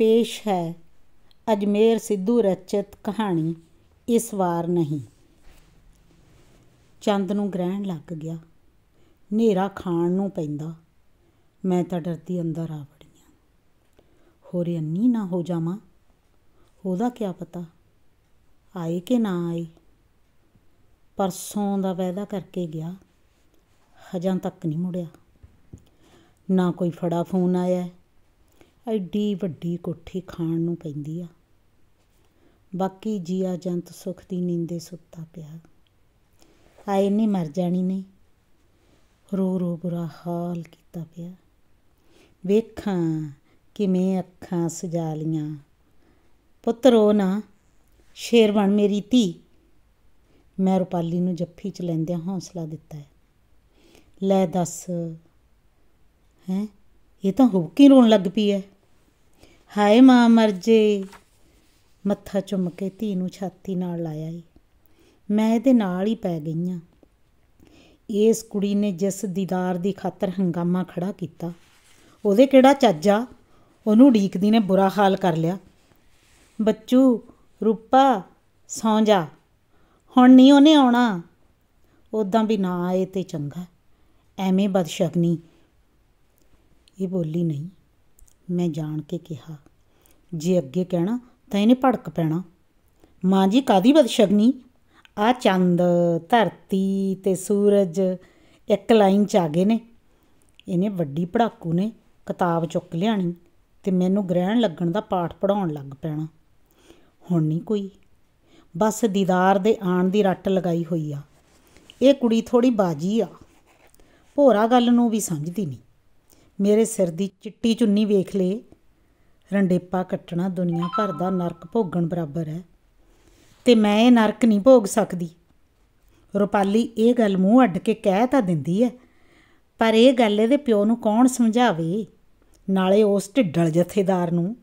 ਪੇਸ਼ ਹੈ ਅਜਮੇਰ ਸਿੱਧੂ ਰਚਿਤ ਕਹਾਣੀ ਇਸ ਵਾਰ ਨਹੀਂ ਚੰਦ ਨੂੰ ਗ੍ਰਹਿਣ ਲੱਗ ਗਿਆ ਹਨੇਰਾ ਖਾਣ ਨੂੰ ਪੈਂਦਾ ਮੈਂ ਤਾਂ ਡਰਦੀ ਅੰਦਰ ਆ ਵੜੀਆਂ ਹੋਰ ਅੰਨੀ ਨਾ ਹੋ ਜਾਵਾਂ ਉਹਦਾ ਕੀ ਪਤਾ ਆਏ ਕਿ ਨਾ ਆਏ ਪਰਸੋਂ ਦਾ ਵਾਅਦਾ ਕਰਕੇ ਗਿਆ ਹਜਾਂ ਤੱਕ ਨਹੀਂ ਮੁੜਿਆ ਨਾ ਕੋਈ ਫੜਾ ਫੋਨ ਆਇਆ ਐਡੀ ਵੱਡੀ ਕੋਠੀ ਖਾਣ ਨੂੰ ਪੈਂਦੀ ਆ ਬਾਕੀ ਜੀਆ ਜੰਤ ਸੁਖ ਦੀ ਨੀਂਦੇ ਸੁੱਤਾ ਪਿਆ ਆਏ ਨਹੀਂ ਮਰ ਜਾਣੀ ਨੇ ਰੋ ਰੋ ਬੁਰਾ ਹਾਲ ਕੀਤਾ ਪਿਆ ਵੇਖਾਂ ਕਿਵੇਂ ਅੱਖਾਂ ਸਜਾ ਲੀਆਂ ਪੁੱਤਰੋ ਨਾ ਸ਼ੇਰ ਬਣ ਮੇਰੀ ਧੀ ਮੈਂ ਰੁਪਾਲੀ ਨੂੰ ਜੱਫੀ ਚ ਲੈਂਦਿਆਂ ਹੌਸਲਾ ਦਿੱਤਾ ਹੈ ਲੈ ਦੱਸ ਹੈ ਇਹ ਤਾਂ ਹੁਬਕੀ ਰੋਣ ਲੱਗ ਪਈ ਹੈ ਹਾਏ ਮਾਂ ਮਰ ਜੇ ਮੱਥਾ ਚੁੰਮ ਕੇ ਧੀ ਨੂੰ ਛਾਤੀ ਨਾਲ ਲਾਇਆ ਈ ਮੈਂ ਇਹਦੇ ਨਾਲ ਹੀ ਪੈ ਗਈ ਆ ਇਸ ਕੁੜੀ ਨੇ ਜਿਸ ਦੀਦਾਰ ਦੀ ਖਾਤਰ ਹੰਗਾਮਾ ਖੜਾ ਕੀਤਾ ਉਹਦੇ ਕਿਹੜਾ ਚਾਜਾ ਉਹਨੂੰ ਢੀਕਦੀ ਨੇ ਬੁਰਾ ਹਾਲ ਕਰ ਲਿਆ ਬੱਚੂ ਰੂਪਾ ਸੌਂ ਜਾ ਹੁਣ ਨਹੀਂ ਉਹਨੇ ਆਉਣਾ ਉਦਾਂ ਵੀ ਨਾ ਆਏ ਤੇ ਚੰਗਾ ਐਵੇਂ ਬਦਸ਼ਕਨੀ ਇਹ ਬੋਲੀ ਨਹੀਂ ਮੈਂ ਜਾਣ ਕੇ ਕਿਹਾ ਜੇ ਅੱਗੇ ਕਹਿਣਾ ਤਾਂ ਇਹਨੇ ਭੜਕ ਪੈਣਾ ਮਾਂ ਜੀ ਕਾਦੀ ਬਦਸ਼ਗਨੀ ਆ ਚੰਦ ਧਰਤੀ ਤੇ ਸੂਰਜ ਇੱਕ ਲਾਈਨ ਚ ਆ ਗਏ ਨੇ ਇਹਨੇ ਵੱਡੀ ਪੜਾਕੂ ਨੇ ਕਿਤਾਬ ਚੁੱਕ ਲਿਆਣੀ ਤੇ ਮੈਨੂੰ ਗ੍ਰਹਿਣ ਲੱਗਣ ਦਾ ਪਾਠ ਪੜਾਉਣ ਲੱਗ ਪੈਣਾ ਹੁਣ ਨਹੀਂ ਕੋਈ ਬਸ ਦੀਦਾਰ ਦੇ ਆਣ ਦੀ ਰੱਟ ਲਗਾਈ ਹੋਈ ਆ ਇਹ ਕੁੜੀ ਥੋੜੀ ਬਾਜੀ ਆ ਭੋਰਾ ਗੱਲ ਨੂੰ ਵੀ ਸਮਝਦੀ ਨਹੀਂ ਮੇਰੇ ਸਿਰ ਦੀ ਚਿੱਟੀ ਚੁੰਨੀ ਵੇਖ ਲੇ ਰੰਡੇਪਾ ਕੱਟਣਾ ਦੁਨੀਆ ਭਰ ਦਾ ਨਰਕ ਭੋਗਣ ਬਰਾਬਰ ਹੈ ਤੇ ਮੈਂ ਇਹ ਨਰਕ ਨਹੀਂ ਭੋਗ ਸਕਦੀ ਰੁਪਾਲੀ ਇਹ ਗੱਲ ਮੂੰਹ ਅੱਡ ਕੇ ਕਹਿ ਤਾਂ ਦਿੰਦੀ ਹੈ ਪਰ ਇਹ ਗੱਲ ਇਹਦੇ ਪਿਓ ਨੂੰ ਕੌਣ ਸਮਝਾਵੇ ਨਾਲੇ ਉਸ ਢਿੱਡਲ ਜਥੇਦਾਰ ਨੂੰ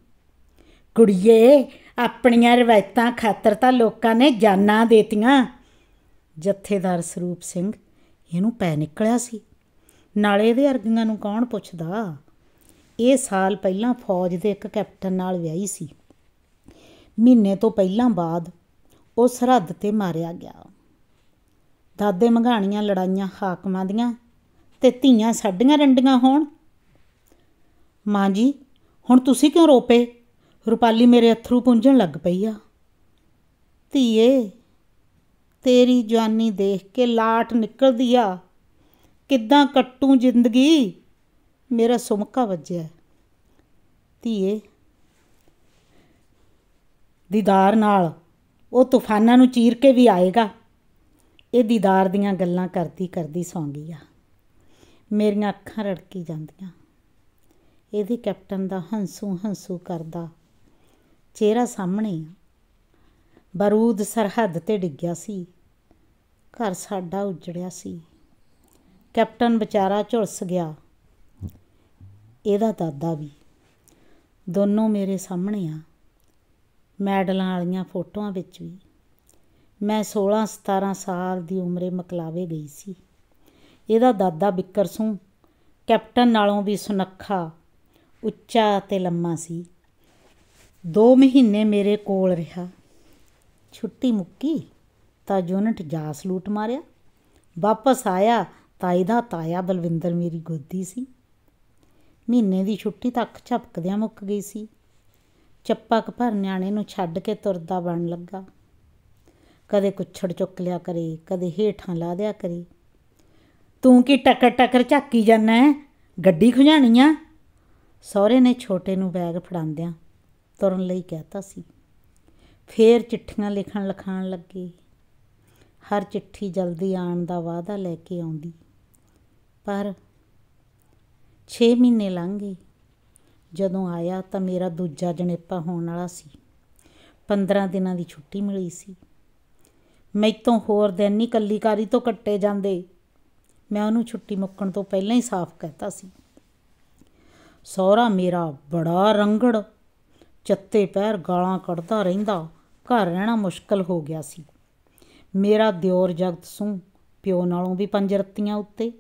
ਕੁੜੀਏ ਆਪਣੀਆਂ ਰਵਾਇਤਾਂ ਖਾਤਰ ਤਾਂ ਲੋਕਾਂ ਨੇ ਜਾਨਾਂ ਦੇਤੀਆਂ ਜਥੇਦਾਰ ਸਰੂਪ ਸਿੰਘ ਇਹਨੂੰ ਪੈ ਨਿਕਲਿਆ ਸੀ ਨਾਲੇ ਦੇ ਅਰਗੀਆਂ ਨੂੰ ਕੌਣ ਪੁੱਛਦਾ ਇਹ ਸਾਲ ਪਹਿਲਾਂ ਫੌਜ ਦੇ ਇੱਕ ਕੈਪਟਨ ਨਾਲ ਵਿਆਹੀ ਸੀ ਮਹੀਨੇ ਤੋਂ ਪਹਿਲਾਂ ਬਾਅਦ ਉਹ ਸਰਹੱਦ ਤੇ ਮਾਰਿਆ ਗਿਆ ਦਾਦੇ ਮੰਗਾਣੀਆਂ ਲੜਾਈਆਂ ਹਾਕਮਾਂ ਦੀਆਂ ਤੇ ਧੀਆਂ ਸਾਡੀਆਂ ਰੰਡੀਆਂ ਹੋਣ ਮਾਂ ਜੀ ਹੁਣ ਤੁਸੀਂ ਕਿਉਂ ਰੋਪੇ ਰੁਪਾਲੀ ਮੇਰੇ ਅਥਰੂ ਪੁੰਝਣ ਲੱਗ ਪਈ ਆ ਧੀਏ ਤੇਰੀ ਜਵਾਨੀ ਦੇਖ ਕੇ ਲਾਟ ਨਿਕਲਦੀ ਆ ਕਿੱਦਾਂ ਕੱਟੂ ਜ਼ਿੰਦਗੀ ਮੇਰਾ ਸੁਮਕਾ ਵੱਜਿਆ ਧੀਏ ਦੀਦਾਰ ਨਾਲ ਉਹ ਤੂਫਾਨਾਂ ਨੂੰ ਚੀਰ ਕੇ ਵੀ ਆਏਗਾ ਇਹ ਦੀਦਾਰ ਦੀਆਂ ਗੱਲਾਂ ਕਰਦੀ ਕਰਦੀ ਸੌਂ ਗਈ ਆ ਮੇਰੀਆਂ ਅੱਖਾਂ ਰੜਕੀ ਜਾਂਦੀਆਂ ਇਹਦੇ ਕੈਪਟਨ ਦਾ ਹੰਸੂ ਹੰਸੂ ਕਰਦਾ ਚਿਹਰਾ ਸਾਹਮਣੇ ਬਾਰੂਦ ਸਰਹੱਦ ਤੇ ਡਿੱਗਿਆ ਸੀ ਘਰ ਸਾਡਾ ਉਜੜਿਆ ਸੀ ਕੈਪਟਨ ਵਿਚਾਰਾ ਝੁਲਸ ਗਿਆ ਇਹਦਾ ਦਾਦਾ ਵੀ ਦੋਨੋਂ ਮੇਰੇ ਸਾਹਮਣੇ ਆ ਮੈਡਲਾਂ ਵਾਲੀਆਂ ਫੋਟੋਆਂ ਵਿੱਚ ਵੀ ਮੈਂ 16 17 ਸਾਲ ਦੀ ਉਮਰੇ ਮਕਲਾਵੇ ਗਈ ਸੀ ਇਹਦਾ ਦਾਦਾ ਬਿੱਕਰ ਸੂ ਕੈਪਟਨ ਨਾਲੋਂ ਵੀ ਸੁਨੱਖਾ ਉੱਚਾ ਤੇ ਲੰਮਾ ਸੀ 2 ਮਹੀਨੇ ਮੇਰੇ ਕੋਲ ਰਿਹਾ ਛੁੱਟੀ ਮੁੱਕੀ ਤਾਂ ਯੂਨਿਟ ਜਾਸ ਲੂਟ ਮਾਰਿਆ ਵਾਪਸ ਆਇਆ ਤਾਈ ਦਾ ਤਾਇਆ ਬਲਵਿੰਦਰ ਮੇਰੀ ਗੋਦੀ ਸੀ ਮਹੀਨੇ ਦੀ ਛੁੱਟੀ ਤੱਕ ਝਪਕਦਿਆਂ ਮੁੱਕ ਗਈ ਸੀ ਚੱਪਕ ਭਰ ਨਿਆਣੇ ਨੂੰ ਛੱਡ ਕੇ ਤੁਰਦਾ ਬਣ ਲੱਗਾ ਕਦੇ ਕੁਛੜ ਚੁੱਕ ਲਿਆ ਕਰੇ ਕਦੇ ਹੀਠਾਂ ਲਾ ਦਿਆ ਕਰੇ ਤੂੰ ਕੀ ਟੱਕਰ ਟੱਕਰ ਝਾਕੀ ਜਾਂਦਾ ਹੈ ਗੱਡੀ ਖੁਝਾਣੀ ਆ ਸਹੁਰੇ ਨੇ ਛੋਟੇ ਨੂੰ ਬੈਗ ਫੜਾਉਂਦਿਆਂ ਤੁਰਨ ਲਈ ਕਹਿਤਾ ਸੀ ਫੇਰ ਚਿੱਠੀਆਂ ਲਿਖਣ ਲਖਾਣ ਲੱਗੇ ਹਰ ਚਿੱਠੀ ਜਲਦੀ ਆਉਣ ਦਾ ਵਾਅਦਾ ਲੈ ਕੇ ਆਉਂਦੀ ਪਰ 6 ਮਹੀਨੇ ਲੰਘ ਗਏ ਜਦੋਂ ਆਇਆ ਤਾਂ ਮੇਰਾ ਦੂਜਾ ਜਣੇਪਾ ਹੋਣ ਵਾਲਾ ਸੀ 15 ਦਿਨਾਂ ਦੀ ਛੁੱਟੀ ਮਿਲੀ ਸੀ ਤੋਂ ਹੋਰ ਦਿਨ ਨਹੀਂ ਕੱਲੀਕਾਰੀ ਤੋਂ ਕੱਟੇ ਜਾਂਦੇ ਮੈਂ ਉਹਨੂੰ ਛੁੱਟੀ ਮੁੱਕਣ ਤੋਂ ਪਹਿਲਾਂ ਹੀ ਸਾਫ਼ ਕਹਿਤਾ ਸੀ ਸੋਹਰਾ ਮੇਰਾ ਬੜਾ ਰੰਗੜ ਚੱਤੇ ਪੈਰ ਗਾਲਾਂ ਕੱਢਦਾ ਰਹਿੰਦਾ ਘਰ ਰਹਿਣਾ ਮੁਸ਼ਕਲ ਹੋ ਗਿਆ ਸੀ ਮੇਰਾ ਦਿਓਰ ਜਗਤ ਸੂੰ ਪਿਓ ਨਾਲੋਂ ਵੀ ਪੰਜ ਰੱਤੀਆਂ ਉੱਤੇ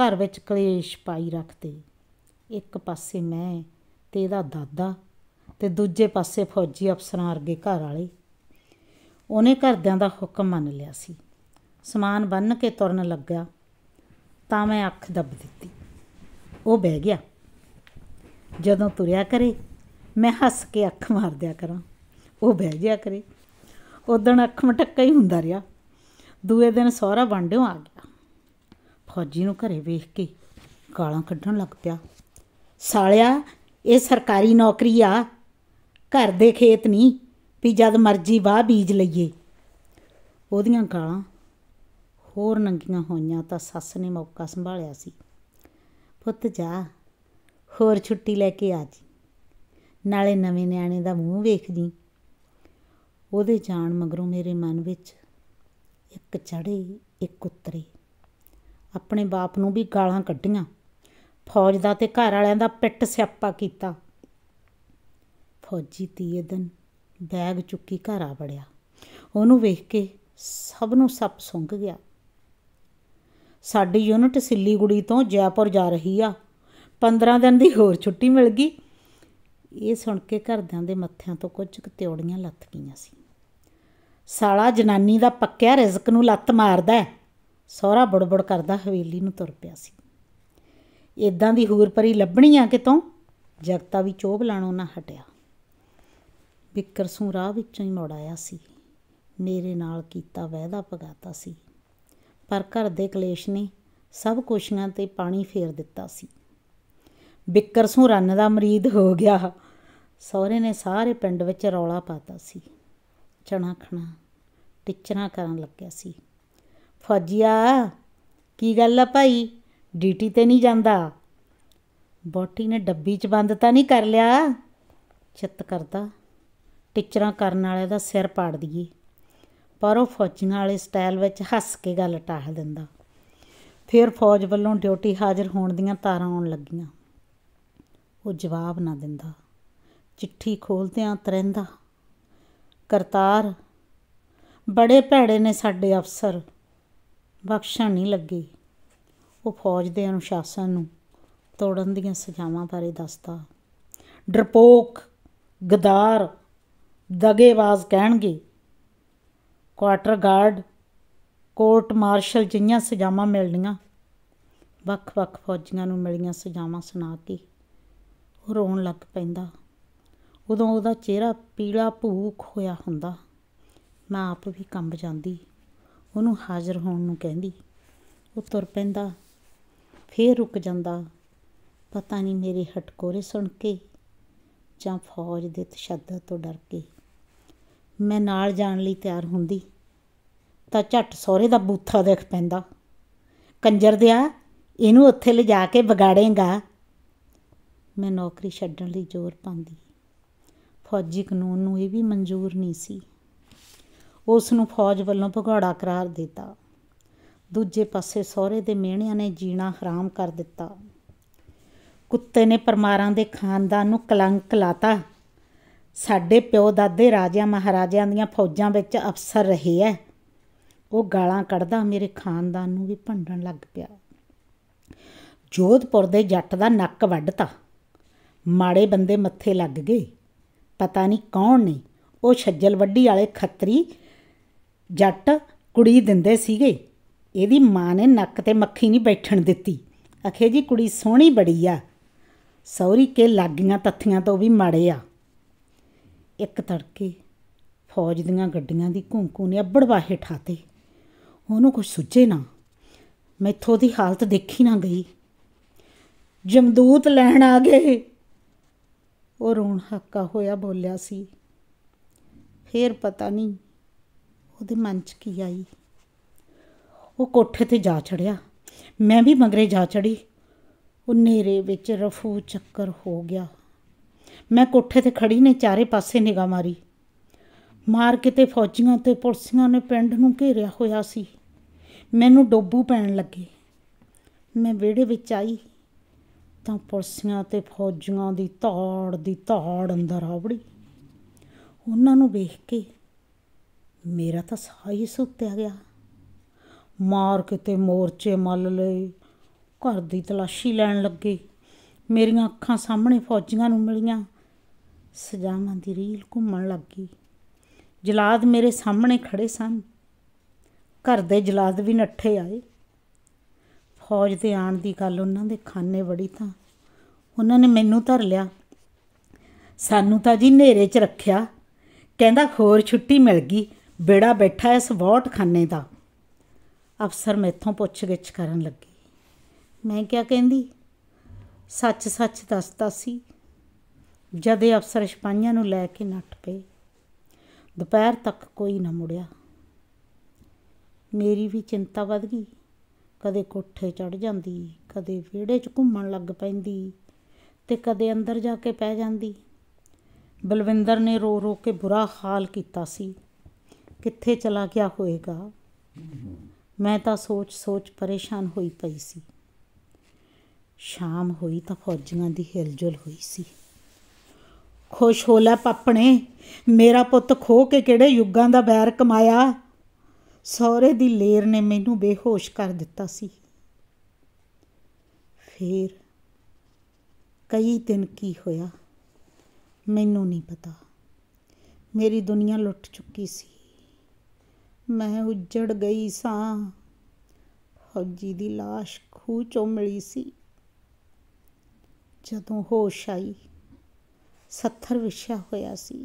ਘਰ ਵਿੱਚ ਕਲੇਸ਼ ਪਾਈ ਰੱਖਦੇ ਇੱਕ ਪਾਸੇ ਮੈਂ ਤੇ ਇਹਦਾ ਦਾਦਾ ਤੇ ਦੂਜੇ ਪਾਸੇ ਫੌਜੀ ਅਫਸਰਾਂ ਅਰਗੇ ਘਰ ਵਾਲੇ ਉਹਨੇ ਘਰਦਿਆਂ ਦਾ ਹੁਕਮ ਮੰਨ ਲਿਆ ਸੀ ਸਮਾਨ ਬੰਨ ਕੇ ਤੁਰਨ ਲੱਗਾ ਤਾਂ ਮੈਂ ਅੱਖ ਦੱਬ ਦਿੱਤੀ ਉਹ ਬਹਿ ਗਿਆ ਜਦੋਂ ਤੁਰਿਆ ਕਰੇ ਮੈਂ ਹੱਸ ਕੇ ਅੱਖ ਮਾਰ ਦਿਆ ਕਰਾਂ ਉਹ ਬਹਿ ਗਿਆ ਕਰੇ ਉਦੋਂ ਅੱਖ ਮਟੱਕਾ ਹੀ ਹੁੰਦਾ ਰਿਹਾ ਦੂਏ ਦਿਨ ਸਹੁਰਾ ਵੰਡਿਓ ਆ ਗਿਆ ਫੌਜੀ ਨੂੰ ਘਰੇ ਵੇਖ ਕੇ ਗਾਲਾਂ ਕੱਢਣ ਲੱਗ ਪਿਆ ਸਾਲਿਆ ਇਹ ਸਰਕਾਰੀ ਨੌਕਰੀ ਆ ਘਰ ਦੇ ਖੇਤ ਨਹੀਂ ਵੀ ਜਦ ਮਰਜ਼ੀ ਵਾਹ ਬੀਜ ਲਈਏ ਉਹਦੀਆਂ ਗਾਲਾਂ ਹੋਰ ਨੰਗੀਆਂ ਹੋਈਆਂ ਤਾਂ ਸੱਸ ਨੇ ਮੌਕਾ ਸੰਭਾਲਿਆ ਸੀ ਪੁੱਤ ਜਾ ਹੋਰ ਛੁੱਟੀ ਲੈ ਕੇ ਆ ਜੀ ਨਾਲੇ ਨਵੇਂ ਨਿਆਣੇ ਦਾ ਮੂੰਹ ਵੇਖ ਜੀ ਉਹਦੇ ਜਾਣ ਮਗਰੋਂ ਮੇਰੇ ਮਨ ਵਿੱਚ ਇੱਕ ਚੜੇ ਇੱਕ ਉਤਰੇ ਆਪਣੇ ਬਾਪ ਨੂੰ ਵੀ ਗਾਲਾਂ ਕੱਢੀਆਂ ਫੌਜ ਦਾ ਤੇ ਘਰ ਵਾਲਿਆਂ ਦਾ ਪਿੱਟ ਸਿਆਪਾ ਕੀਤਾ ਫੌਜੀ ਤੀਏ ਦਿਨ ਬੈਗ ਚੁੱਕੀ ਘਰ ਆ ਵੜਿਆ ਉਹਨੂੰ ਵੇਖ ਕੇ ਸਭ ਨੂੰ ਸੱਪ ਸੁੰਗ ਗਿਆ ਸਾਡੀ ਯੂਨਿਟ ਸਿੱਲੀਗੁੜੀ ਤੋਂ ਜੈਪੁਰ ਜਾ ਰਹੀ ਆ 15 ਦਿਨ ਦੀ ਹੋਰ ਛੁੱਟੀ ਮਿਲ ਗਈ ਇਹ ਸੁਣ ਕੇ ਘਰਦਿਆਂ ਦੇ ਮੱਥਿਆਂ ਤੋਂ ਕੁਝ ਤਿਉੜੀਆਂ ਲੱਥ ਗਈਆਂ ਸੀ ਸਾਲਾ ਜਨਾਨੀ ਦਾ ਪੱਕਿਆ ਰਿਜ਼ਕ ਨੂੰ ਲੱਤ ਮਾਰਦਾ ਹੈ ਸੋਹਰਾ ਬੜਬੜ ਕਰਦਾ ਹਵੇਲੀ ਨੂੰ ਤੁਰ ਪਿਆ ਸੀ ਇਦਾਂ ਦੀ ਹੂਰ ਪਰੀ ਲੱਭਣੀ ਆ ਕਿਤੋਂ ਜਗਤਾ ਵੀ ਚੋਭ ਲਾਣੋਂ ਨਾ ਹਟਿਆ ਬਿੱਕਰ ਸੂ ਰਾਹ ਵਿੱਚੋਂ ਹੀ ਮੋੜਾਇਆ ਸੀ ਮੇਰੇ ਨਾਲ ਕੀਤਾ ਵਾਅਦਾ ਪਗਾਤਾ ਸੀ ਪਰ ਘਰ ਦੇ ਕਲੇਸ਼ ਨੇ ਸਭ ਕੋਸ਼ੀਆਂ ਤੇ ਪਾਣੀ ਫੇਰ ਦਿੱਤਾ ਸੀ ਬਿੱਕਰ ਸੂ ਰੰਨ ਦਾ ਮਰੀਦ ਹੋ ਗਿਆ ਸੋਹਰੇ ਨੇ ਸਾਰੇ ਪਿੰਡ ਵਿੱਚ ਰੌਲਾ ਪਾਤਾ ਸੀ ਚਣਾ ਖਣਾ ਟਿਚਰਾਂ ਕਰਨ ਲੱਗਿਆ ਸੀ ਫੌਜੀਆ ਕੀ ਗੱਲ ਆ ਭਾਈ ਡਿਊਟੀ ਤੇ ਨਹੀਂ ਜਾਂਦਾ ਬੋਟੀ ਨੇ ਡੱਬੀ 'ਚ ਬੰਦ ਤਾਂ ਨਹੀਂ ਕਰ ਲਿਆ ਚਿੱਤ ਕਰਦਾ ਟਿਚਰਾਂ ਕਰਨ ਵਾਲੇ ਦਾ ਸਿਰ ਪਾੜ ਦਈਏ ਪਰ ਉਹ ਫੌਜੀਆਂ ਵਾਲੇ ਸਟਾਈਲ ਵਿੱਚ ਹੱਸ ਕੇ ਗੱਲ ਟਾਹ ਦਿੰਦਾ ਫਿਰ ਫੌਜ ਵੱਲੋਂ ਡਿਊਟੀ ਹਾਜ਼ਰ ਹੋਣ ਦੀਆਂ ਤਾਰਾਂ ਆਉਣ ਲੱਗੀਆਂ ਉਹ ਜਵਾਬ ਨਾ ਦਿੰਦਾ ਚਿੱਠੀ ਖੋਲਦਿਆਂ ਤਰੰਦਾ ਕਰਤਾਰ ਬੜੇ ਭੈੜੇ ਨੇ ਸਾਡੇ ਅਫਸਰ ਬਖਸ਼ਣ ਨਹੀਂ ਲੱਗੀ ਉਹ ਫੌਜ ਦੇ ਅਨੁਸ਼ਾਸਨ ਨੂੰ ਤੋੜਨ ਦੀਆਂ ਸਜ਼ਾਵਾਂ ਬਾਰੇ ਦੱਸਦਾ ਡਰਪੋਕ ਗਦਾਰ ਦਗੇਵਾਜ਼ ਕਹਿਣਗੇ ਕੁਆਟਰ ਗਾਰਡ ਕੋਰਟ ਮਾਰਸ਼ਲ ਜਿੰਨੀਆਂ ਸਜ਼ਾਵਾਂ ਮਿਲਣੀਆਂ ਵੱਖ-ਵੱਖ ਫੌਜੀਆਂ ਨੂੰ ਮਿਲੀਆਂ ਸਜ਼ਾਵਾਂ ਸੁਣਾ ਕੇ ਉਹ ਰੋਣ ਲੱਗ ਪੈਂਦਾ ਉਦੋਂ ਉਹਦਾ ਚਿਹਰਾ ਪੀਲਾ ਭੂਖ ਹੋਇਆ ਹੁੰਦਾ ਮੈਂ ਆਪ ਵੀ ਕੰਬ ਜਾਂਦੀ ਉਹਨੂੰ ਹਾਜ਼ਰ ਹੋਣ ਨੂੰ ਕਹਿੰਦੀ ਉਹ ਤੁਰ ਪੈਂਦਾ ਫੇਰ ਰੁਕ ਜਾਂਦਾ ਪਤਾ ਨਹੀਂ ਮੇਰੇ ਹਟਕੋਰੇ ਸੁਣ ਕੇ ਜਾਂ ਫੌਜ ਦੇ ਤਸ਼ੱਦਦ ਤੋਂ ਡਰ ਕੇ ਮੈਂ ਨਾਲ ਜਾਣ ਲਈ ਤਿਆਰ ਹੁੰਦੀ ਤਾਂ ਝੱਟ ਸੋਹਰੇ ਦਾ ਬੂਥਾ ਦੇਖ ਪੈਂਦਾ ਕੰਜਰ ਦਿਆ ਇਹਨੂੰ ਉੱਥੇ ਲਿਜਾ ਕੇ ਵਿਗਾੜੇਗਾ ਮੈਂ ਨੌਕਰੀ ਛੱਡਣ ਲਈ ਜ਼ੋਰ ਪਾਉਂਦੀ ਫੌਜੀ ਕਾਨੂੰਨ ਨੂੰ ਇਹ ਵੀ ਮਨਜ਼ੂਰ ਨਹੀਂ ਸੀ ਉਸ ਨੂੰ ਫੌਜ ਵੱਲੋਂ ਭਗੌੜਾ ਕਰਾਰ ਦਿੱਤਾ ਦੂਜੇ ਪਾਸੇ ਸਹੁਰੇ ਦੇ ਮਿਹਣਿਆਂ ਨੇ ਜੀਣਾ ਹਰਾਮ ਕਰ ਦਿੱਤਾ ਕੁੱਤੇ ਨੇ ਪਰਮਾਰਾਂ ਦੇ ਖਾਨਦਾਨ ਨੂੰ ਕਲੰਕ ਲਾਤਾ ਸਾਡੇ ਪਿਓ ਦਾਦੇ ਰਾਜਿਆਂ ਮਹਾਰਾਜਿਆਂ ਦੀਆਂ ਫੌਜਾਂ ਵਿੱਚ ਅਫਸਰ ਰਹੇ ਐ ਉਹ ਗਾਲਾਂ ਕੱਢਦਾ ਮੇਰੇ ਖਾਨਦਾਨ ਨੂੰ ਵੀ ਭੰਡਣ ਲੱਗ ਪਿਆ ਜੋਧਪੁਰ ਦੇ ਜੱਟ ਦਾ ਨੱਕ ਵੱਢਤਾ ਮਾੜੇ ਬੰਦੇ ਮੱਥੇ ਲੱਗ ਗਏ ਪਤਾ ਨਹੀਂ ਕੌਣ ਨੇ ਉਹ ਛੱਜਲ ਵੱਡੀ ਵਾਲੇ ਖੱਤਰੀ ਜੱਟ ਕੁੜੀ ਦਿੰਦੇ ਸੀਗੇ ਇਹਦੀ ਮਾਂ ਨੇ ਨੱਕ ਤੇ ਮੱਖੀ ਨਹੀਂ ਬੈਠਣ ਦਿੱਤੀ ਅਖੇ ਜੀ ਕੁੜੀ ਸੋਹਣੀ ਬੜੀ ਆ ਸੌਰੀ ਕੇ ਲਾਗੀਆਂ ਤੱਥੀਆਂ ਤੋਂ ਵੀ ਮਾੜੇ ਆ ਇੱਕ ਤੜਕੇ ਫੌਜ ਦੀਆਂ ਗੱਡੀਆਂ ਦੀ ਘੂੰਕੂ ਨੇ ਅੱਬੜ ਠਾਤੇ ਉਹਨੂੰ ਕੁਝ ਸੁੱਝੇ ਨਾ ਮੈਥੋਂ ਦੀ ਹਾਲਤ ਦੇਖੀ ਨਾ ਗਈ ਜਮਦੂਤ ਲੈਣ ਆ ਗਏ ਉਹ ਰੋਣ ਹੱਕਾ ਹੋਇਆ ਬੋਲਿਆ ਸੀ ਫੇਰ ਪਤਾ ਨਹੀਂ ਉਹਦੇ ਮਨ 'ਚ ਕੀ ਆਈ ਉਹ ਕੋਠੇ ਤੇ ਜਾ ਚੜਿਆ ਮੈਂ ਵੀ ਮਗਰੇ ਜਾ ਚੜੀ ਉਹ ਨੇਰੇ ਵਿੱਚ ਰਫੂ ਚੱਕਰ ਹੋ ਗਿਆ ਮੈਂ ਕੋਠੇ ਤੇ ਖੜੀ ਨੇ ਚਾਰੇ ਪਾਸੇ ਨਿਗਾ ਮਾਰੀ ਮਾਰ ਕਿਤੇ ਫੌਜੀਆਂ ਤੇ ਪੁਲਸੀਆਂ ਨੇ ਪਿੰਡ ਨੂੰ ਘੇਰਿਆ ਹੋਇਆ ਸੀ ਮੈਨੂੰ ਡੋਬੂ ਪੈਣ ਲੱਗੇ ਮੈਂ ਵਿਹੜੇ ਵਿੱਚ ਆਈ ਤਾਂ ਪੁਲਸੀਆਂ ਤੇ ਫੌਜੀਆਂ ਦੀ ਧੌੜ ਦੀ ਧੌੜ ਅੰਦਰ ਆਵੜੀ ਉਹਨਾਂ ਨੂੰ ਵੇਖ ਕੇ ਮੇਰਾ ਤਾਂ ਸਾਹ ਹੀ ਸੁੱਤਿਆ ਗਿਆ ਮਾਰ ਕੇ ਤੇ ਮੋਰਚੇ ਮੱਲ ਲਏ ਘਰ ਦੀ ਤਲਾਸ਼ੀ ਲੈਣ ਲੱਗੇ ਮੇਰੀਆਂ ਅੱਖਾਂ ਸਾਹਮਣੇ ਫੌਜੀਆਂ ਨੂੰ ਮਿਲੀਆਂ ਸਜਾਵਾਂ ਦੀ ਰੀਲ ਘੁੰਮਣ ਲੱਗੀ ਜਲਾਦ ਮੇਰੇ ਸਾਹਮਣੇ ਖੜੇ ਸਨ ਘਰ ਦੇ ਜਲਾਦ ਵੀ ਨੱਠੇ ਆਏ ਫੌਜ ਦੇ ਆਣ ਦੀ ਗੱਲ ਉਹਨਾਂ ਦੇ ਖਾਨੇ ਵੜੀ ਤਾਂ ਉਹਨਾਂ ਨੇ ਮੈਨੂੰ ਧਰ ਲਿਆ ਸਾਨੂੰ ਤਾਂ ਜੀ ਨੇਰੇ 'ਚ ਰੱਖਿਆ ਕਹਿੰਦਾ ਹੋਰ ਛੁੱਟੀ ਮਿਲ ਗਈ ਬੇੜਾ ਬੈਠਾ ਇਸ ਖਾਨੇ ਦਾ ਅਫਸਰ ਮੈਥੋਂ ਪੁੱਛਗਿੱਛ ਕਰਨ ਲੱਗੀ ਮੈਂ ਕਿਆ ਕਹਿੰਦੀ ਸੱਚ ਸੱਚ ਦੱਸਦਾ ਸੀ ਜਦ ਇਹ ਅਫਸਰ ਸਿਪਾਹੀਆਂ ਨੂੰ ਲੈ ਕੇ ਨੱਠ ਪਏ ਦੁਪਹਿਰ ਤੱਕ ਕੋਈ ਨਾ ਮੁੜਿਆ ਮੇਰੀ ਵੀ ਚਿੰਤਾ ਵੱਧ ਗਈ ਕਦੇ ਕੋਠੇ ਚੜ ਜਾਂਦੀ ਕਦੇ ਵਿਹੜੇ 'ਚ ਘੁੰਮਣ ਲੱਗ ਪੈਂਦੀ ਤੇ ਕਦੇ ਅੰਦਰ ਜਾ ਕੇ ਪੈ ਜਾਂਦੀ ਬਲਵਿੰਦਰ ਨੇ ਰੋ ਰੋ ਕੇ ਬੁਰਾ ਹਾਲ ਕੀਤਾ ਸੀ ਕਿੱਥੇ ਚਲਾ ਗਿਆ ਹੋਵੇਗਾ ਮੈਂ ਤਾਂ ਸੋਚ-ਸੋਚ ਪਰੇਸ਼ਾਨ ਹੋਈ ਪਈ ਸੀ ਸ਼ਾਮ ਹੋਈ ਤਾਂ ਫੌਜੀਆਂ ਦੀ ਹਿਲਜੁਲ ਹੋਈ ਸੀ ਖੁਸ਼ ਹੋ ਲੈ ਪਾਪਣੇ ਮੇਰਾ ਪੁੱਤ ਖੋ ਕੇ ਕਿਹੜੇ ਯੁੱਗਾਂ ਦਾ ਬੈਰ ਕਮਾਇਆ ਸਹੁਰੇ ਦੀ ਲੇਰ ਨੇ ਮੈਨੂੰ ਬੇਹੋਸ਼ ਕਰ ਦਿੱਤਾ ਸੀ ਫੇਰ ਕਈ ਦਿਨ ਕੀ ਹੋਇਆ ਮੈਨੂੰ ਨਹੀਂ ਪਤਾ ਮੇਰੀ ਦੁਨੀਆ ਲੁੱਟ ਚੁੱਕੀ ਸੀ ਮੈਂ ਉੱਜੜ ਗਈ ਸਾਂ ਫੌਜੀ ਦੀ লাশ ਖੂਹ ਚੋਂ ਮਿਲੀ ਸੀ ਜਦੋਂ ਹੋਸ਼ ਆਈ ਸੱਥਰ ਵਿਛਿਆ ਹੋਇਆ ਸੀ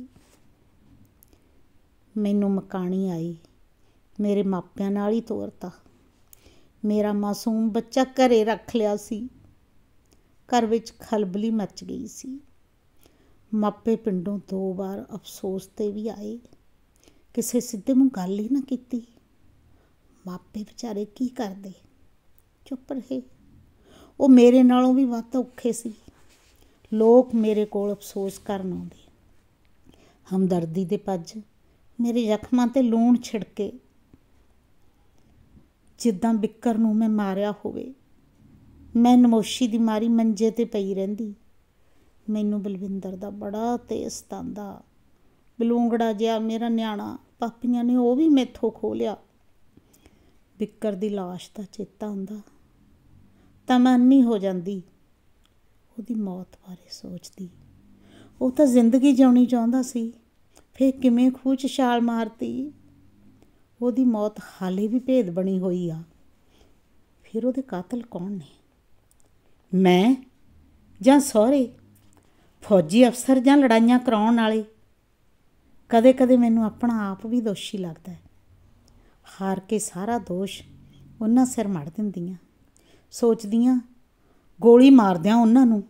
ਮੈਨੂੰ ਮਕਾਣੀ ਆਈ ਮੇਰੇ ਮਾਪਿਆਂ ਨਾਲ ਹੀ ਤੋਰਤਾ ਮੇਰਾ ਮਾਸੂਮ ਬੱਚਾ ਘਰੇ ਰੱਖ ਲਿਆ ਸੀ ਘਰ ਵਿੱਚ ਖਲਬਲੀ ਮਚ ਗਈ ਸੀ ਮਾਪੇ ਪਿੰਡੋਂ ਦੋ ਵਾਰ ਅਫਸੋਸ ਤੇ ਵੀ ਆਏ ਕਿਸੇ ਸਿੱਧੇ ਮੂੰਹ ਗੱਲ ਹੀ ਨਾ ਕੀਤੀ ਮਾਪੇ ਵਿਚਾਰੇ ਕੀ ਕਰਦੇ ਚੁੱਪ ਰਹੇ ਉਹ ਮੇਰੇ ਨਾਲੋਂ ਵੀ ਵੱਧ ਔਖੇ ਸੀ ਲੋਕ ਮੇਰੇ ਕੋਲ ਅਫਸੋਸ ਕਰਨ ਆਉਂਦੇ ਹਮਦਰਦੀ ਦੇ ਪੱਜ ਮੇਰੇ ਜ਼ਖਮਾਂ ਤੇ ਲੂਣ ਛਿੜਕੇ ਜਿੱਦਾਂ ਬਿੱਕਰ ਨੂੰ ਮੈਂ ਮਾਰਿਆ ਹੋਵੇ ਮੈਂ ਨਮੋਸ਼ੀ ਦੀ ਮਾਰੀ ਮੰਜੇ ਤੇ ਪਈ ਰਹਿੰਦੀ ਮੈਨੂੰ ਬਲਵਿੰਦਰ ਦਾ ਬੜਾ ਤੇਜ਼ ਤਾਂਦਾ ਬਲੂੰਗੜਾ ਜਿਹਾ ਮੇਰਾ ਨਿਆਣਾ ਪਾਪੀਆਂ ਨੇ ਉਹ ਵੀ ਮੈਥੋਂ ਖੋ ਲਿਆ ਬਿੱਕਰ ਦੀ লাশ ਦਾ ਚੇਤਾ ਆਉਂਦਾ ਤਮੰਨੀ ਹੋ ਜਾਂਦੀ ਉਹਦੀ ਮੌਤ ਬਾਰੇ ਸੋਚਦੀ ਉਹ ਤਾਂ ਜ਼ਿੰਦਗੀ ਜਿਉਣੀ ਚਾਹੁੰਦਾ ਸੀ ਫੇਰ ਕਿਵੇਂ ਖੂਚ ਛਾਲ ਮਾਰਤੀ ਉਹਦੀ ਮੌਤ ਹਾਲੇ ਵੀ ਭੇਦ ਬਣੀ ਹੋਈ ਆ ਫਿਰ ਉਹਦੇ ਕਾਤਲ ਕੌਣ ਨੇ ਮੈਂ ਜਾਂ ਸਹੁਰੇ ਫੌਜੀ ਅਫਸਰ ਜਾਂ ਲੜਾਈਆਂ ਕਰਾਉਣ ਵਾਲੇ ਕਦੇ-ਕਦੇ ਮੈਨੂੰ ਆਪਣਾ ਆਪ ਵੀ ਦੋਸ਼ੀ ਲੱਗਦਾ ਹੈ ਹਾਰ ਕੇ ਸਾਰਾ ਦੋਸ਼ ਉਹਨਾਂ ਸਿਰ ਮੜ ਦਿੰਦੀਆਂ ਸੋਚਦੀਆਂ ਗੋਲੀ ਮਾਰਦਿਆਂ ਉਹਨਾਂ ਨੂੰ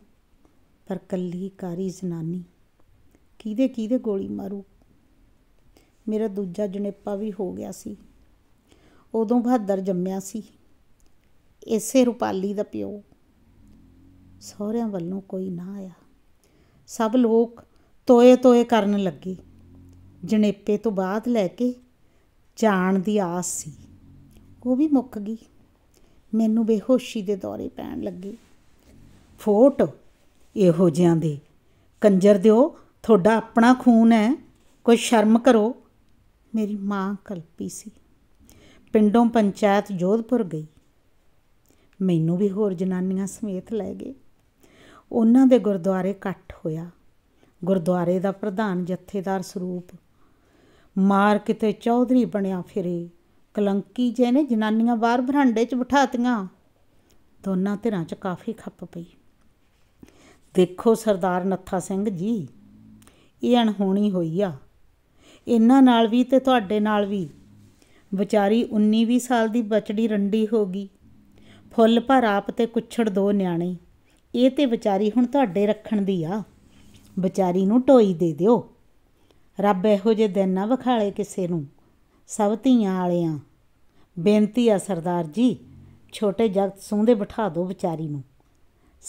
ਪਰ ਕੱਲੀ ਕਾਰੀ ਜਨਾਨੀ ਕਿਹਦੇ ਕਿਹਦੇ ਗੋਲੀ ਮਾਰੂ ਮੇਰਾ ਦੂਜਾ ਜਣੇਪਾ ਵੀ ਹੋ ਗਿਆ ਸੀ ਉਦੋਂ ਬਹਾਦਰ ਜੰਮਿਆ ਸੀ ਇਸੇ ਰੁਪਾਲੀ ਦਾ ਪਿਓ ਸਹੁਰਿਆਂ ਵੱਲੋਂ ਕੋਈ ਨਾ ਆਇਆ ਸਭ ਲੋਕ ਤੋਏ ਤੋਏ ਕਰਨ ਲੱਗੇ ਜਣੇਪੇ ਤੋਂ ਬਾਅਦ ਲੈ ਕੇ ਜਾਣ ਦੀ ਆਸ ਸੀ ਉਹ ਵੀ ਮੁੱਕ ਗਈ ਮੈਨੂੰ ਬੇਹੋਸ਼ੀ ਦੇ ਦੌਰੇ ਪੈਣ ਲੱਗੇ ਫੋਟ ਇਹੋ ਜਿਹਾਂ ਦੇ ਕੰਜਰ ਦਿਓ ਤੁਹਾਡਾ ਆਪਣਾ ਖੂਨ ਹੈ ਕੋਈ ਸ਼ਰਮ ਕਰੋ ਮੇਰੀ ਮਾਂ ਕਲਪੀ ਸੀ ਪਿੰਡੋਂ ਪੰਚਾਇਤ ਜੋਧਪੁਰ ਗਈ ਮੈਨੂੰ ਵੀ ਹੋਰ ਜਨਾਨੀਆਂ ਸਮੇਤ ਲੈ ਗਏ ਉਹਨਾਂ ਦੇ ਗੁਰਦੁਆਰੇ ਇਕੱਠ ਹੋਇਆ ਗੁਰਦੁਆਰੇ ਦਾ ਪ੍ਰਧਾਨ ਜਥੇਦਾਰ ਸਰੂਪ ਮਾਰ ਕਿਤੇ ਚੌਧਰੀ ਬਣਿਆ ਫਿਰੇ ਕਲੰਕੀ ਜੇ ਨੇ ਜਨਾਨੀਆਂ ਬਾਹਰ ਬਰਾਂਡੇ 'ਚ ਬਿਠਾਤੀਆਂ ਦੋਨਾਂ ਧਿਰਾਂ 'ਚ ਕਾਫੀ ਖੱਪ ਪਈ ਦੇਖੋ ਸਰਦਾਰ ਨੱਥਾ ਸਿੰਘ ਜੀ ਇਹ ਅਣਹੋਣੀ ਹੋਈ ਆ ਇਹਨਾਂ ਨਾਲ ਵੀ ਤੇ ਤੁਹਾਡੇ ਨਾਲ ਵੀ ਵਿਚਾਰੀ 19-20 ਸਾਲ ਦੀ ਬਚੜੀ ਰੰਡੀ ਹੋ ਗਈ ਫੁੱਲ ਭਰ ਆਪ ਤੇ ਕੁਛੜ ਦੋ ਨਿਆਣੇ ਇਹ ਤੇ ਵਿਚਾਰੀ ਹੁਣ ਤੁਹਾਡੇ ਰੱਖਣ ਦੀ ਆ ਵਿਚਾਰੀ ਨੂੰ ਟੋਈ ਦੇ ਦਿਓ ਰੱਬ ਇਹੋ ਜਿਹੇ ਦਿਨ ਨਾ ਵਿਖਾਲੇ ਕਿਸੇ ਨੂੰ ਸਭ ਧੀਆਂ ਵਾਲਿਆਂ ਬੇਨਤੀ ਆ ਸਰਦਾਰ ਜੀ ਛੋਟੇ ਜਗਤ ਸੂੰਦੇ ਬਿਠਾ ਦਿਓ ਵਿਚਾਰੀ ਨੂੰ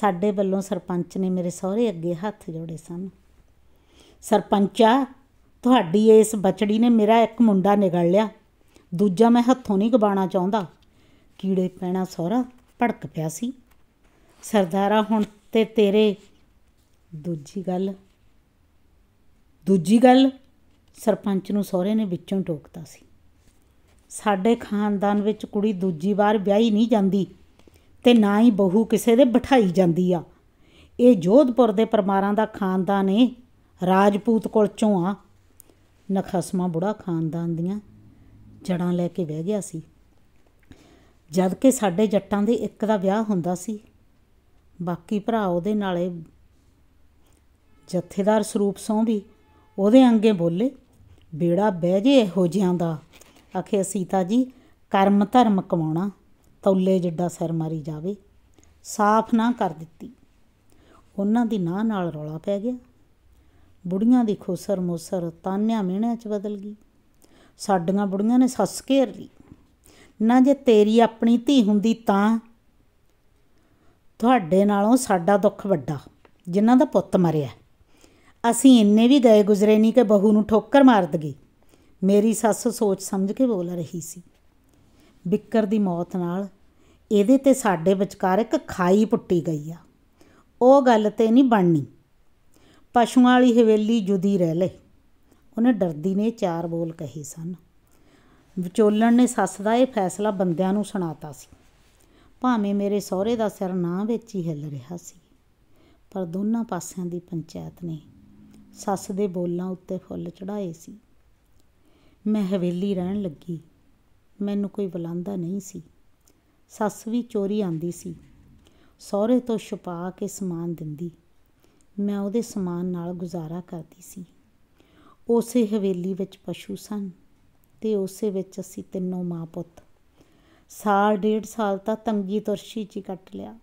ਸਾਡੇ ਵੱਲੋਂ ਸਰਪੰਚ ਨੇ ਮੇਰੇ ਸਹੁਰੇ ਅੱਗੇ ਹੱਥ ਜੋੜੇ ਸਨ ਸਰਪੰਚਾ ਤੁਹਾਡੀ ਇਸ ਬਚੜੀ ਨੇ ਮੇਰਾ ਇੱਕ ਮੁੰਡਾ ਨਿਗਲ ਲਿਆ ਦੂਜਾ ਮੈਂ ਹੱਥੋਂ ਨਹੀਂ ਗਵਾਣਾ ਚਾਹੁੰਦਾ ਕੀੜੇ ਪੈਣਾ ਸਹੁਰਾ ਭੜਕ ਪਿਆ ਸੀ ਸਰਦਾਰਾ ਹੁਣ ਤੇ ਤੇਰੇ ਦੂਜੀ ਗੱਲ ਦੂਜੀ ਗੱਲ ਸਰਪੰਚ ਨੂੰ ਸਹੁਰੇ ਨੇ ਵਿੱਚੋਂ ਟੋਕਤਾ ਸੀ ਸਾਡੇ ਖਾਨਦਾਨ ਵਿੱਚ ਕੁੜੀ ਦੂਜੀ ਵਾਰ ਵਿਆਹੀ ਨਹੀਂ ਜਾਂਦੀ ਤੇ ਨਾ ਹੀ ਬਹੂ ਕਿਸੇ ਦੇ ਬਿਠਾਈ ਜਾਂਦੀ ਆ ਇਹ ਜੋਧਪੁਰ ਦੇ ਪਰਮਾਰਾਂ ਦਾ ਖਾਨਦਾਨ ਏ ਰਾਜਪੂਤ ਕੁਲ ਚੋਂ ਆ ਨਖਸਮਾ ਬੁੜਾ ਖਾਨਦਾਨ ਦੀਆਂ ਜੜਾਂ ਲੈ ਕੇ ਬਹਿ ਗਿਆ ਸੀ ਜਦ ਕਿ ਸਾਡੇ ਜੱਟਾਂ ਦੇ ਇੱਕ ਦਾ ਵਿਆਹ ਹੁੰਦਾ ਸੀ ਬਾਕੀ ਭਰਾ ਉਹਦੇ ਨਾਲੇ ਜਥੇਦਾਰ ਸਰੂਪ ਸੋਂ ਵੀ ਉਹਦੇ ਅੰਗੇ ਬੋਲੇ ਬੇੜਾ ਬਹਿ ਜੇ ਇਹੋ ਜਿਹਾਂ ਦਾ ਆਖੇ ਸੀਤਾ ਜੀ ਕਰਮ ਧਰਮ ਕਮਾਉਣਾ ਤੌਲੇ ਜਿੱਡਾ ਸਿਰ ਮਾਰੀ ਜਾਵੇ ਸਾਫ਼ ਨਾ ਕਰ ਦਿੱਤੀ ਉਹਨਾਂ ਦੀ ਨਾਂ ਨਾਲ ਰੌਲਾ ਪੈ ਗਿਆ ਬੁੜੀਆਂ ਦੀ ਖੋਸਰ ਮੋਸਰ ਤਾਨਿਆਂ ਮਿਹਣਿਆਂ 'ਚ ਬਦਲ ਗਈ ਸਾਡੀਆਂ ਬੁੜੀਆਂ ਨੇ ਸੱਸ ਘੇਰ ਲਈ ਨਾ ਜੇ ਤੇਰੀ ਆਪਣੀ ਧੀ ਹੁੰਦੀ ਤਾਂ ਤੁਹਾਡੇ ਨਾਲੋਂ ਸਾਡਾ ਦੁੱਖ ਵੱਡਾ ਜਿਨ੍ਹਾਂ ਦਾ ਪੁੱਤ ਮਰਿਆ ਅਸੀਂ ਇੰਨੇ ਵੀ ਗਏ ਗੁਜ਼ਰੇ ਨਹੀਂ ਕਿ ਬਹੂ ਨੂੰ ਠੋਕਰ ਮਾਰ ਦਗੀ ਮੇਰੀ ਸੱਸ ਸੋਚ ਸਮਝ ਕੇ ਬੋਲ ਰਹੀ ਸੀ ਬਿੱਕਰ ਦੀ ਮੌਤ ਨਾਲ ਇਹਦੇ ਤੇ ਸਾਡੇ ਵਿਚਕਾਰ ਇੱਕ ਖਾਈ ਪੁੱਟੀ ਗਈ ਆ ਉਹ ਗੱਲ ਤੇ ਨਹੀਂ ਬਣਨੀ ਪਸ਼ੂਆਂ ਵਾਲੀ ਹਵੇਲੀ ਜੁਦੀ ਰਹਿ ਲੈ ਉਹਨੇ ਡਰਦੀ ਨੇ ਚਾਰ ਬੋਲ ਕਹੇ ਸਨ ਵਿਚੋਲਣ ਨੇ ਸੱਸ ਦਾ ਇਹ ਫੈਸਲਾ ਬੰਦਿਆਂ ਨੂੰ ਸੁਣਾਤਾ ਸੀ ਭਾਵੇਂ ਮੇਰੇ ਸਹੁਰੇ ਦਾ ਸਿਰ ਨਾ ਵਿੱਚ ਹੀ ਹਿੱਲ ਰਿਹਾ ਸੀ ਪਰ ਦੋਨਾਂ ਪਾਸਿਆਂ ਦੀ ਪੰਚਾਇਤ ਨੇ ਸੱਸ ਦੇ ਬੋਲਾਂ ਉੱਤੇ ਫੁੱਲ ਚੜਾਏ ਸੀ ਮੈਂ ਹਵੇਲੀ ਰਹਿਣ ਲੱਗੀ ਮੈਨੂੰ ਕੋਈ ਬੁਲਾਉਂਦਾ ਨਹੀਂ ਸੀ ਸੱਸ ਵੀ ਚੋਰੀ ਆਂਦੀ ਸੀ ਸਹੁਰੇ ਤੋਂ ਛੁਪਾ ਕੇ ਸਮਾਨ ਦਿੰਦੀ ਮੈਂ ਉਹਦੇ ਸਮਾਨ ਨਾਲ ਗੁਜ਼ਾਰਾ ਕਰਦੀ ਸੀ ਉਸੇ ਹਵੇਲੀ ਵਿੱਚ ਪਸ਼ੂ ਸਨ ਤੇ ਉਸੇ ਵਿੱਚ ਅਸੀਂ ਤਿੰਨੋਂ ਮਾਂ ਪੁੱਤ ਸਾਲ ਡੇਢ ਸਾਲ ਤਾਂ ਤੰਗੀ ਤੁਰਸ਼ੀ 'ਚ ਕੱਟ ਲਿਆ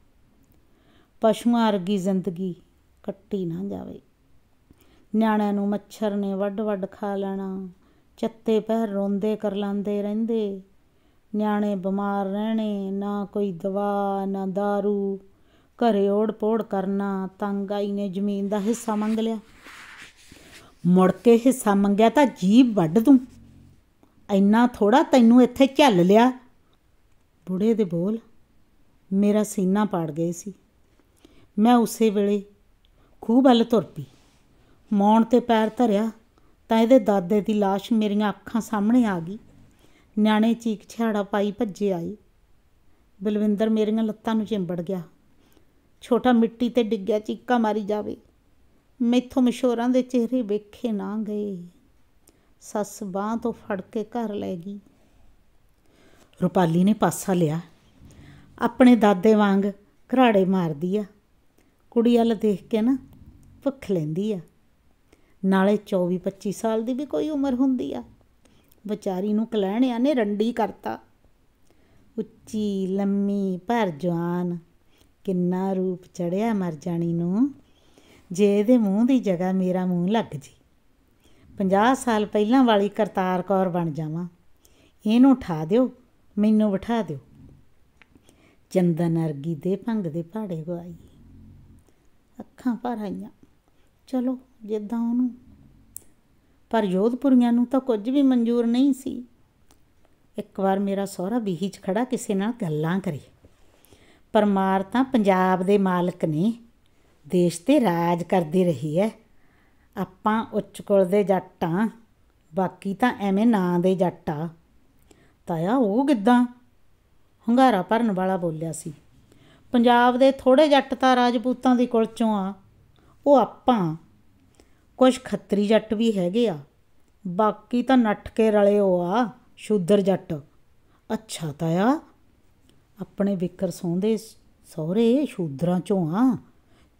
ਪਸ਼ੂਆਂ ਵਰਗੀ ਜ਼ਿੰਦਗੀ ਕੱਟੀ ਨਾ ਜਾਵੇ ਨਿਆਣਿਆਂ ਨੂੰ ਮੱਛਰ ਨੇ ਵੱਡ-ਵੱਡ ਖਾ ਲੈਣਾ ਚੱਤੇ ਪਹਿਰ ਰੋਂਦੇ ਕਰਲਾਂਦੇ ਰਹਿੰਦੇ ਨਿਆਣੇ ਬਿਮਾਰ ਰਹਿਣੇ ਨਾ ਕੋਈ ਦਵਾ ਨਾ दारू ਘਰੇ ਓੜ ਪੋੜ ਕਰਨਾ ਤੰਗ ਆਈ ਨੇ ਜ਼ਮੀਨ ਦਾ ਹਿੱਸਾ ਮੰਗ ਲਿਆ ਮੁੜ ਕੇ ਹਿੱਸਾ ਮੰਗਿਆ ਤਾਂ ਜੀਬ ਵੱਢ ਦੂੰ ਇੰਨਾ ਥੋੜਾ ਤੈਨੂੰ ਇੱਥੇ ਝੱਲ ਲਿਆ ਬੁੜੇ ਦੇ ਬੋਲ ਮੇਰਾ ਸੀਨਾ ਪਾੜ ਗਏ ਸੀ ਮੈਂ ਉਸੇ ਵੇਲੇ ਖੂਬ ਵੱਲ ਤੁਰ ਪਈ ਮੌਣ ਤੇ ਪੈਰ ਧਰਿਆ ਤਾਂ ਇਹਦੇ ਦਾਦੇ ਦੀ লাশ ਮੇਰੀਆਂ ਅੱਖਾਂ ਸਾਹਮਣੇ ਆ ਗਈ ਨਿਆਣੇ ਚੀਕ ਛਾੜਾ ਪਾਈ ਭੱਜੇ ਆਈ ਬਲਵਿੰਦਰ ਮੇਰੀਆਂ ਲੱਤਾਂ ਨੂੰ ਚਿੰਬੜ ਗਿਆ ਛੋਟਾ ਮਿੱਟੀ ਤੇ ਡਿੱਗਿਆ ਚੀਕਾਂ ਮਾਰੀ ਜਾਵੇ ਮੈਥੋਂ ਮਸ਼ੋਰਾਂ ਦੇ ਚਿਹਰੇ ਵੇਖੇ ਨਾ ਗਏ ਸੱਸ ਬਾਹ ਤੋਂ ਫੜ ਕੇ ਘਰ ਲੈ ਗਈ ਰੁਪਾਲੀ ਨੇ ਪਾਸਾ ਲਿਆ ਆਪਣੇ ਦਾਦੇ ਵਾਂਗ ਘਰਾੜੇ ਮਾਰਦੀ ਆ ਕੁੜੀ ਵੱਲ ਦੇਖ ਕੇ ਨਾ ਭੁੱਖ ਲੈਂਦੀ ਆ ਨਾਲੇ 24 25 ਸਾਲ ਦੀ ਵੀ ਕੋਈ ਉਮਰ ਹੁੰਦੀ ਆ ਵਿਚਾਰੀ ਨੂੰ ਕਲਹਿਣਿਆ ਨੇ ਰੰਡੀ ਕਰਤਾ ਉੱਚੀ ਲੰਮੀ ਪਰ ਜਵਾਨ ਕਿੰਨਾ ਰੂਪ ਚੜਿਆ ਮਰ ਜਾਣੀ ਨੂੰ ਜੇ ਇਹਦੇ ਮੂੰਹ ਦੀ ਜਗ੍ਹਾ ਮੇਰਾ ਮੂੰਹ ਲੱਗ ਜੀ 50 ਸਾਲ ਪਹਿਲਾਂ ਵਾਲੀ ਕਰਤਾਰ ਕੌਰ ਬਣ ਜਾਵਾਂ ਇਹਨੂੰ ਠਾ ਦਿਓ ਮੈਨੂੰ ਬਿਠਾ ਦਿਓ ਚੰਦਨ ਅਰਗੀ ਦੇ ਭੰਗ ਦੇ ਪਾੜੇ ਗਵਾਈ ਅੱਖਾਂ ਭਰ ਆਈਆਂ ਚਲੋ ਜਿੱਦਾਂ ਉਹਨੂੰ ਪਰ ਯੋਧਪੁਰੀਆਂ ਨੂੰ ਤਾਂ ਕੁਝ ਵੀ ਮਨਜ਼ੂਰ ਨਹੀਂ ਸੀ ਇੱਕ ਵਾਰ ਮੇਰਾ ਸਹੁਰਾ ਬੀਹੀ 'ਚ ਖੜਾ ਕਿਸੇ ਨਾਲ ਗੱਲਾਂ ਕਰੇ ਮਾਰ ਤਾਂ ਪੰਜਾਬ ਦੇ ਮਾਲਕ ਨੇ ਦੇਸ਼ ਤੇ ਰਾਜ ਕਰਦੀ ਰਹੀ ਹੈ ਆਪਾਂ ਉੱਚ ਕੁਲ ਦੇ ਜੱਟਾਂ ਬਾਕੀ ਤਾਂ ਐਵੇਂ ਨਾਂ ਦੇ ਜੱਟਾ ਆ ਤਾਇਆ ਉਹ ਕਿੱਦਾਂ ਹੰਗਾਰਾ ਭਰਨ ਵਾਲਾ ਬੋਲਿਆ ਸੀ ਪੰਜਾਬ ਦੇ ਥੋੜੇ ਜੱਟ ਤਾਂ ਰਾਜਪੂਤਾਂ ਦੀ ਕੁਲ ਚੋਂ ਆ ਉਹ ਆਪਾਂ ਕੁਝ ਖੱਤਰੀ ਜੱਟ ਵੀ ਹੈਗੇ ਆ ਬਾਕੀ ਤਾਂ ਨੱਠ ਕੇ ਰਲੇ ਹੋ ਆ ਸ਼ੂਦਰ ਜੱਟ ਅੱਛਾ ਤਾਇਆ ਆਪਣੇ ਵਿਕਰ ਸੌਂਦੇ ਸਹੁਰੇ ਸ਼ੂਦਰਾਂ ਚੋਂ ਆ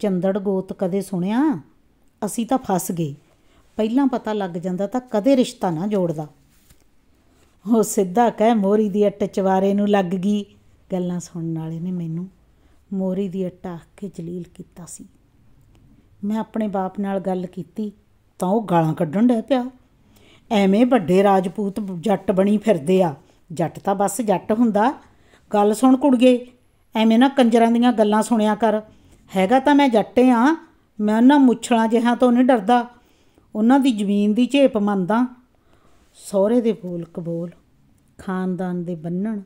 ਚੰਦੜ ਗੋਤ ਕਦੇ ਸੁਣਿਆ ਅਸੀਂ ਤਾਂ ਫਸ ਗਏ ਪਹਿਲਾਂ ਪਤਾ ਲੱਗ ਜਾਂਦਾ ਤਾਂ ਕਦੇ ਰਿਸ਼ਤਾ ਨਾ ਜੋੜਦਾ ਉਹ ਸਿੱਧਾ ਕਹਿ ਮੋਰੀ ਦੀ ਅੱਟ ਚਵਾਰੇ ਨੂੰ ਲੱਗ ਗਈ ਗੱਲਾਂ ਸੁਣਨ ਵਾਲੇ ਨੇ ਮੈਨੂੰ ਮੋਰੀ ਦੀ ਅੱਟ ਆਖ ਕੇ ਜਲੀਲ ਕੀਤਾ ਸੀ ਮੈਂ ਆਪਣੇ ਬਾਪ ਨਾਲ ਗੱਲ ਕੀਤੀ ਤਾਂ ਉਹ ਗਾਲਾਂ ਕੱਢਣ ਡੇ ਪਿਆ ਐਵੇਂ ਵੱਡੇ ਰਾਜਪੂਤ ਜੱਟ ਬਣੀ ਫਿਰਦੇ ਆ ਜੱਟ ਤਾਂ ਬਸ ਜੱਟ ਹੁੰਦਾ ਗੱਲ ਸੁਣ ਕੁੜਗੇ ਐਵੇਂ ਨਾ ਕੰਜਰਾਂ ਦੀਆਂ ਗੱਲਾਂ ਸੁਣਿਆ ਕਰ ਹੈਗਾ ਤਾਂ ਮੈਂ ਜੱਟੇ ਆ ਮੈਂ ਉਹਨਾਂ ਮੁੱਛਲਾਂ ਜਿਹਾਂ ਤੋਂ ਨਹੀਂ ਡਰਦਾ ਉਹਨਾਂ ਦੀ ਜ਼ਮੀਨ ਦੀ ਝੇਪ ਮੰਨਦਾ ਸਹੁਰੇ ਦੇ ਬੋਲ ਕਬੋਲ ਖਾਨਦਾਨ ਦੇ ਬੰਨਣ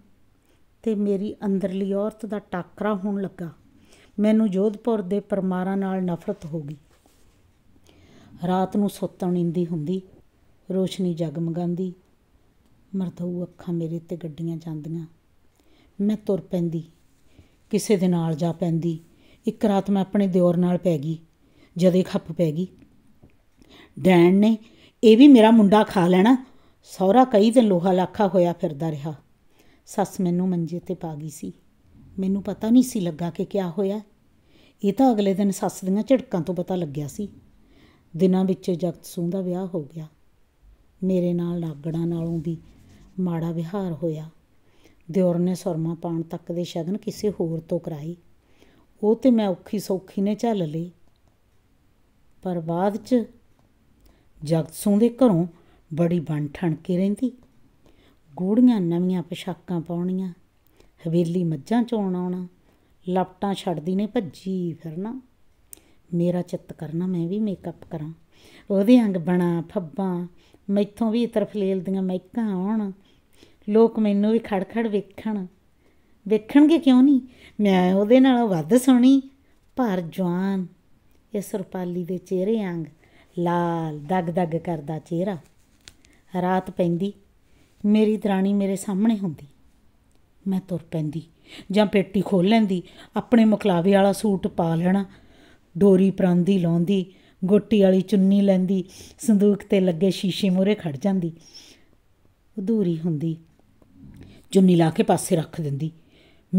ਤੇ ਮੇਰੀ ਅੰਦਰਲੀ ਔਰਤ ਦਾ ਟਾਕਰਾ ਹੋਣ ਲੱਗਾ ਮੈਨੂੰ ਜੋਧਪੁਰ ਦੇ ਪਰਮਾਰਾਂ ਨਾਲ ਨਫ਼ਰਤ ਹੋ ਗਈ ਰਾਤ ਨੂੰ ਸੁੱਤਣ ਇੰਦੀ ਹੁੰਦੀ ਰੋਸ਼ਨੀ ਜਗਮਗਾਂਦੀ ਮਰਦਊ ਅੱਖਾਂ ਮੇਰੇ ਤੇ ਗੱਡੀਆਂ ਜਾਂਦੀਆਂ ਮੈਂ ਤੁਰ ਪੈਂਦੀ ਕਿਸੇ ਦੇ ਨਾਲ ਜਾ ਪੈਂਦੀ ਇੱਕ ਰਾਤ ਮੈਂ ਆਪਣੇ ਦਿਓਰ ਨਾਲ ਪੈ ਗਈ ਜਦੇ ਖੱਪ ਪੈ ਗਈ ਡੈਣ ਨੇ ਇਹ ਵੀ ਮੇਰਾ ਮੁੰਡਾ ਖਾ ਲੈਣਾ ਸੌਰਾ ਕਈ ਦਿਨ ਲੋਹਾ ਲਾਖਾ ਹੋਇਆ ਫਿਰਦਾ ਰਿਹਾ ਸੱਸ ਮੈਨੂੰ ਮੰਜੇ ਤੇ ਪਾ ਗਈ ਸੀ ਮੈਨੂੰ ਪਤਾ ਨਹੀਂ ਸੀ ਲੱਗਾ ਕਿ ਕੀ ਹੋਇਆ ਇਹ ਤਾਂ ਅਗਲੇ ਦਿਨ ਸੱਸ ਦੀਆਂ ਝਿੜਕਾਂ ਤੋਂ ਪਤਾ ਲੱਗਿਆ ਸੀ ਦਿਨਾਂ ਵਿੱਚ ਜਗਤ ਸੂਹ ਦਾ ਵਿਆਹ ਹੋ ਗਿਆ ਮੇਰੇ ਨਾਲ ਲਾਗੜਾਂ ਨਾਲੋਂ ਵੀ ਮਾੜਾ ਵਿਹਾਰ ਹੋਇਆ ਦਿਉਰ ਨੇ ਸਰਮਾ ਪਾਣ ਤੱਕ ਦੇ ਸ਼ਗਨ ਕਿਸੇ ਹੋਰ ਤੋਂ ਕਰਾਈ ਉਹ ਤੇ ਮੈਂ ਔਖੀ ਸੌਖੀ ਨੇ ਝੱਲ ਲਈ ਪਰ ਬਾਅਦ 'ਚ ਜਗਤ ਸੂਹ ਦੇ ਘਰੋਂ ਬੜੀ ਬਣ ਠਣ ਕੇ ਰਹਿੰਦੀ ਗੂੜੀਆਂ ਨਵੀਆਂ ਪੋਸ਼ਾਕਾਂ ਪਾਉਣੀਆਂ ਹਵੇਲੀ ਮੱਝਾਂ ਚੋਣ ਆਉਣਾ ਲਪਟਾਂ ਛੱਡਦੀ ਨੇ ਭੱਜੀ ਫਿਰਨਾ ਮੇਰਾ ਚਿੱਤ ਕਰਨਾ ਮੈਂ ਵੀ ਮੇਕਅਪ ਕਰਾਂ ਉਹਦੇ ਅੰਗ ਬਣਾ ਫੱਬਾਂ ਮੈਥੋਂ ਵੀ ਤਰਫ ਦੀਆਂ ਮਹਿਕਾਂ ਆਉਣ ਲੋਕ ਮੈਨੂੰ ਵੀ ਖੜਖੜ ਵੇਖਣ ਵੇਖਣਗੇ ਕਿਉਂ ਨਹੀਂ ਮੈਂ ਉਹਦੇ ਨਾਲੋਂ ਵੱਧ ਸੋਹਣੀ ਪਰ ਜਵਾਨ ਇਸ ਰੁਪਾਲੀ ਦੇ ਚਿਹਰੇ ਅੰਗ ਲਾਲ ਦਗ-ਦਗ ਕਰਦਾ ਚਿਹਰਾ ਰਾਤ ਪੈਂਦੀ ਮੇਰੀ ਦਰਾਣੀ ਮੇਰੇ ਸਾਹਮਣੇ ਹੁੰਦੀ ਮੈਂ ਤੁਰ ਪੈਂਦੀ ਜਾਂ ਪੇਟੀ ਖੋਲ ਲੈਂਦੀ ਆਪਣੇ ਮੁਕਲਾਵੇ ਵਾਲਾ ਸੂਟ ਪਾ ਲੈਣਾ ਡੋਰੀ ਪ੍ਰਾਂਦੀ ਲਾਉਂਦੀ ਗੋਟੀ ਵਾਲੀ ਚੁੰਨੀ ਲੈਂਦੀ ਸੰਦੂਕ ਤੇ ਲੱਗੇ ਸ਼ੀਸ਼ੇ ਮੋਰੇ ਖੜ ਜਾਂਦੀ ਅਧੂਰੀ ਹੁੰਦੀ ਚੁੰਨੀ ਲਾ ਕੇ ਪਾਸੇ ਰੱਖ ਦਿੰਦੀ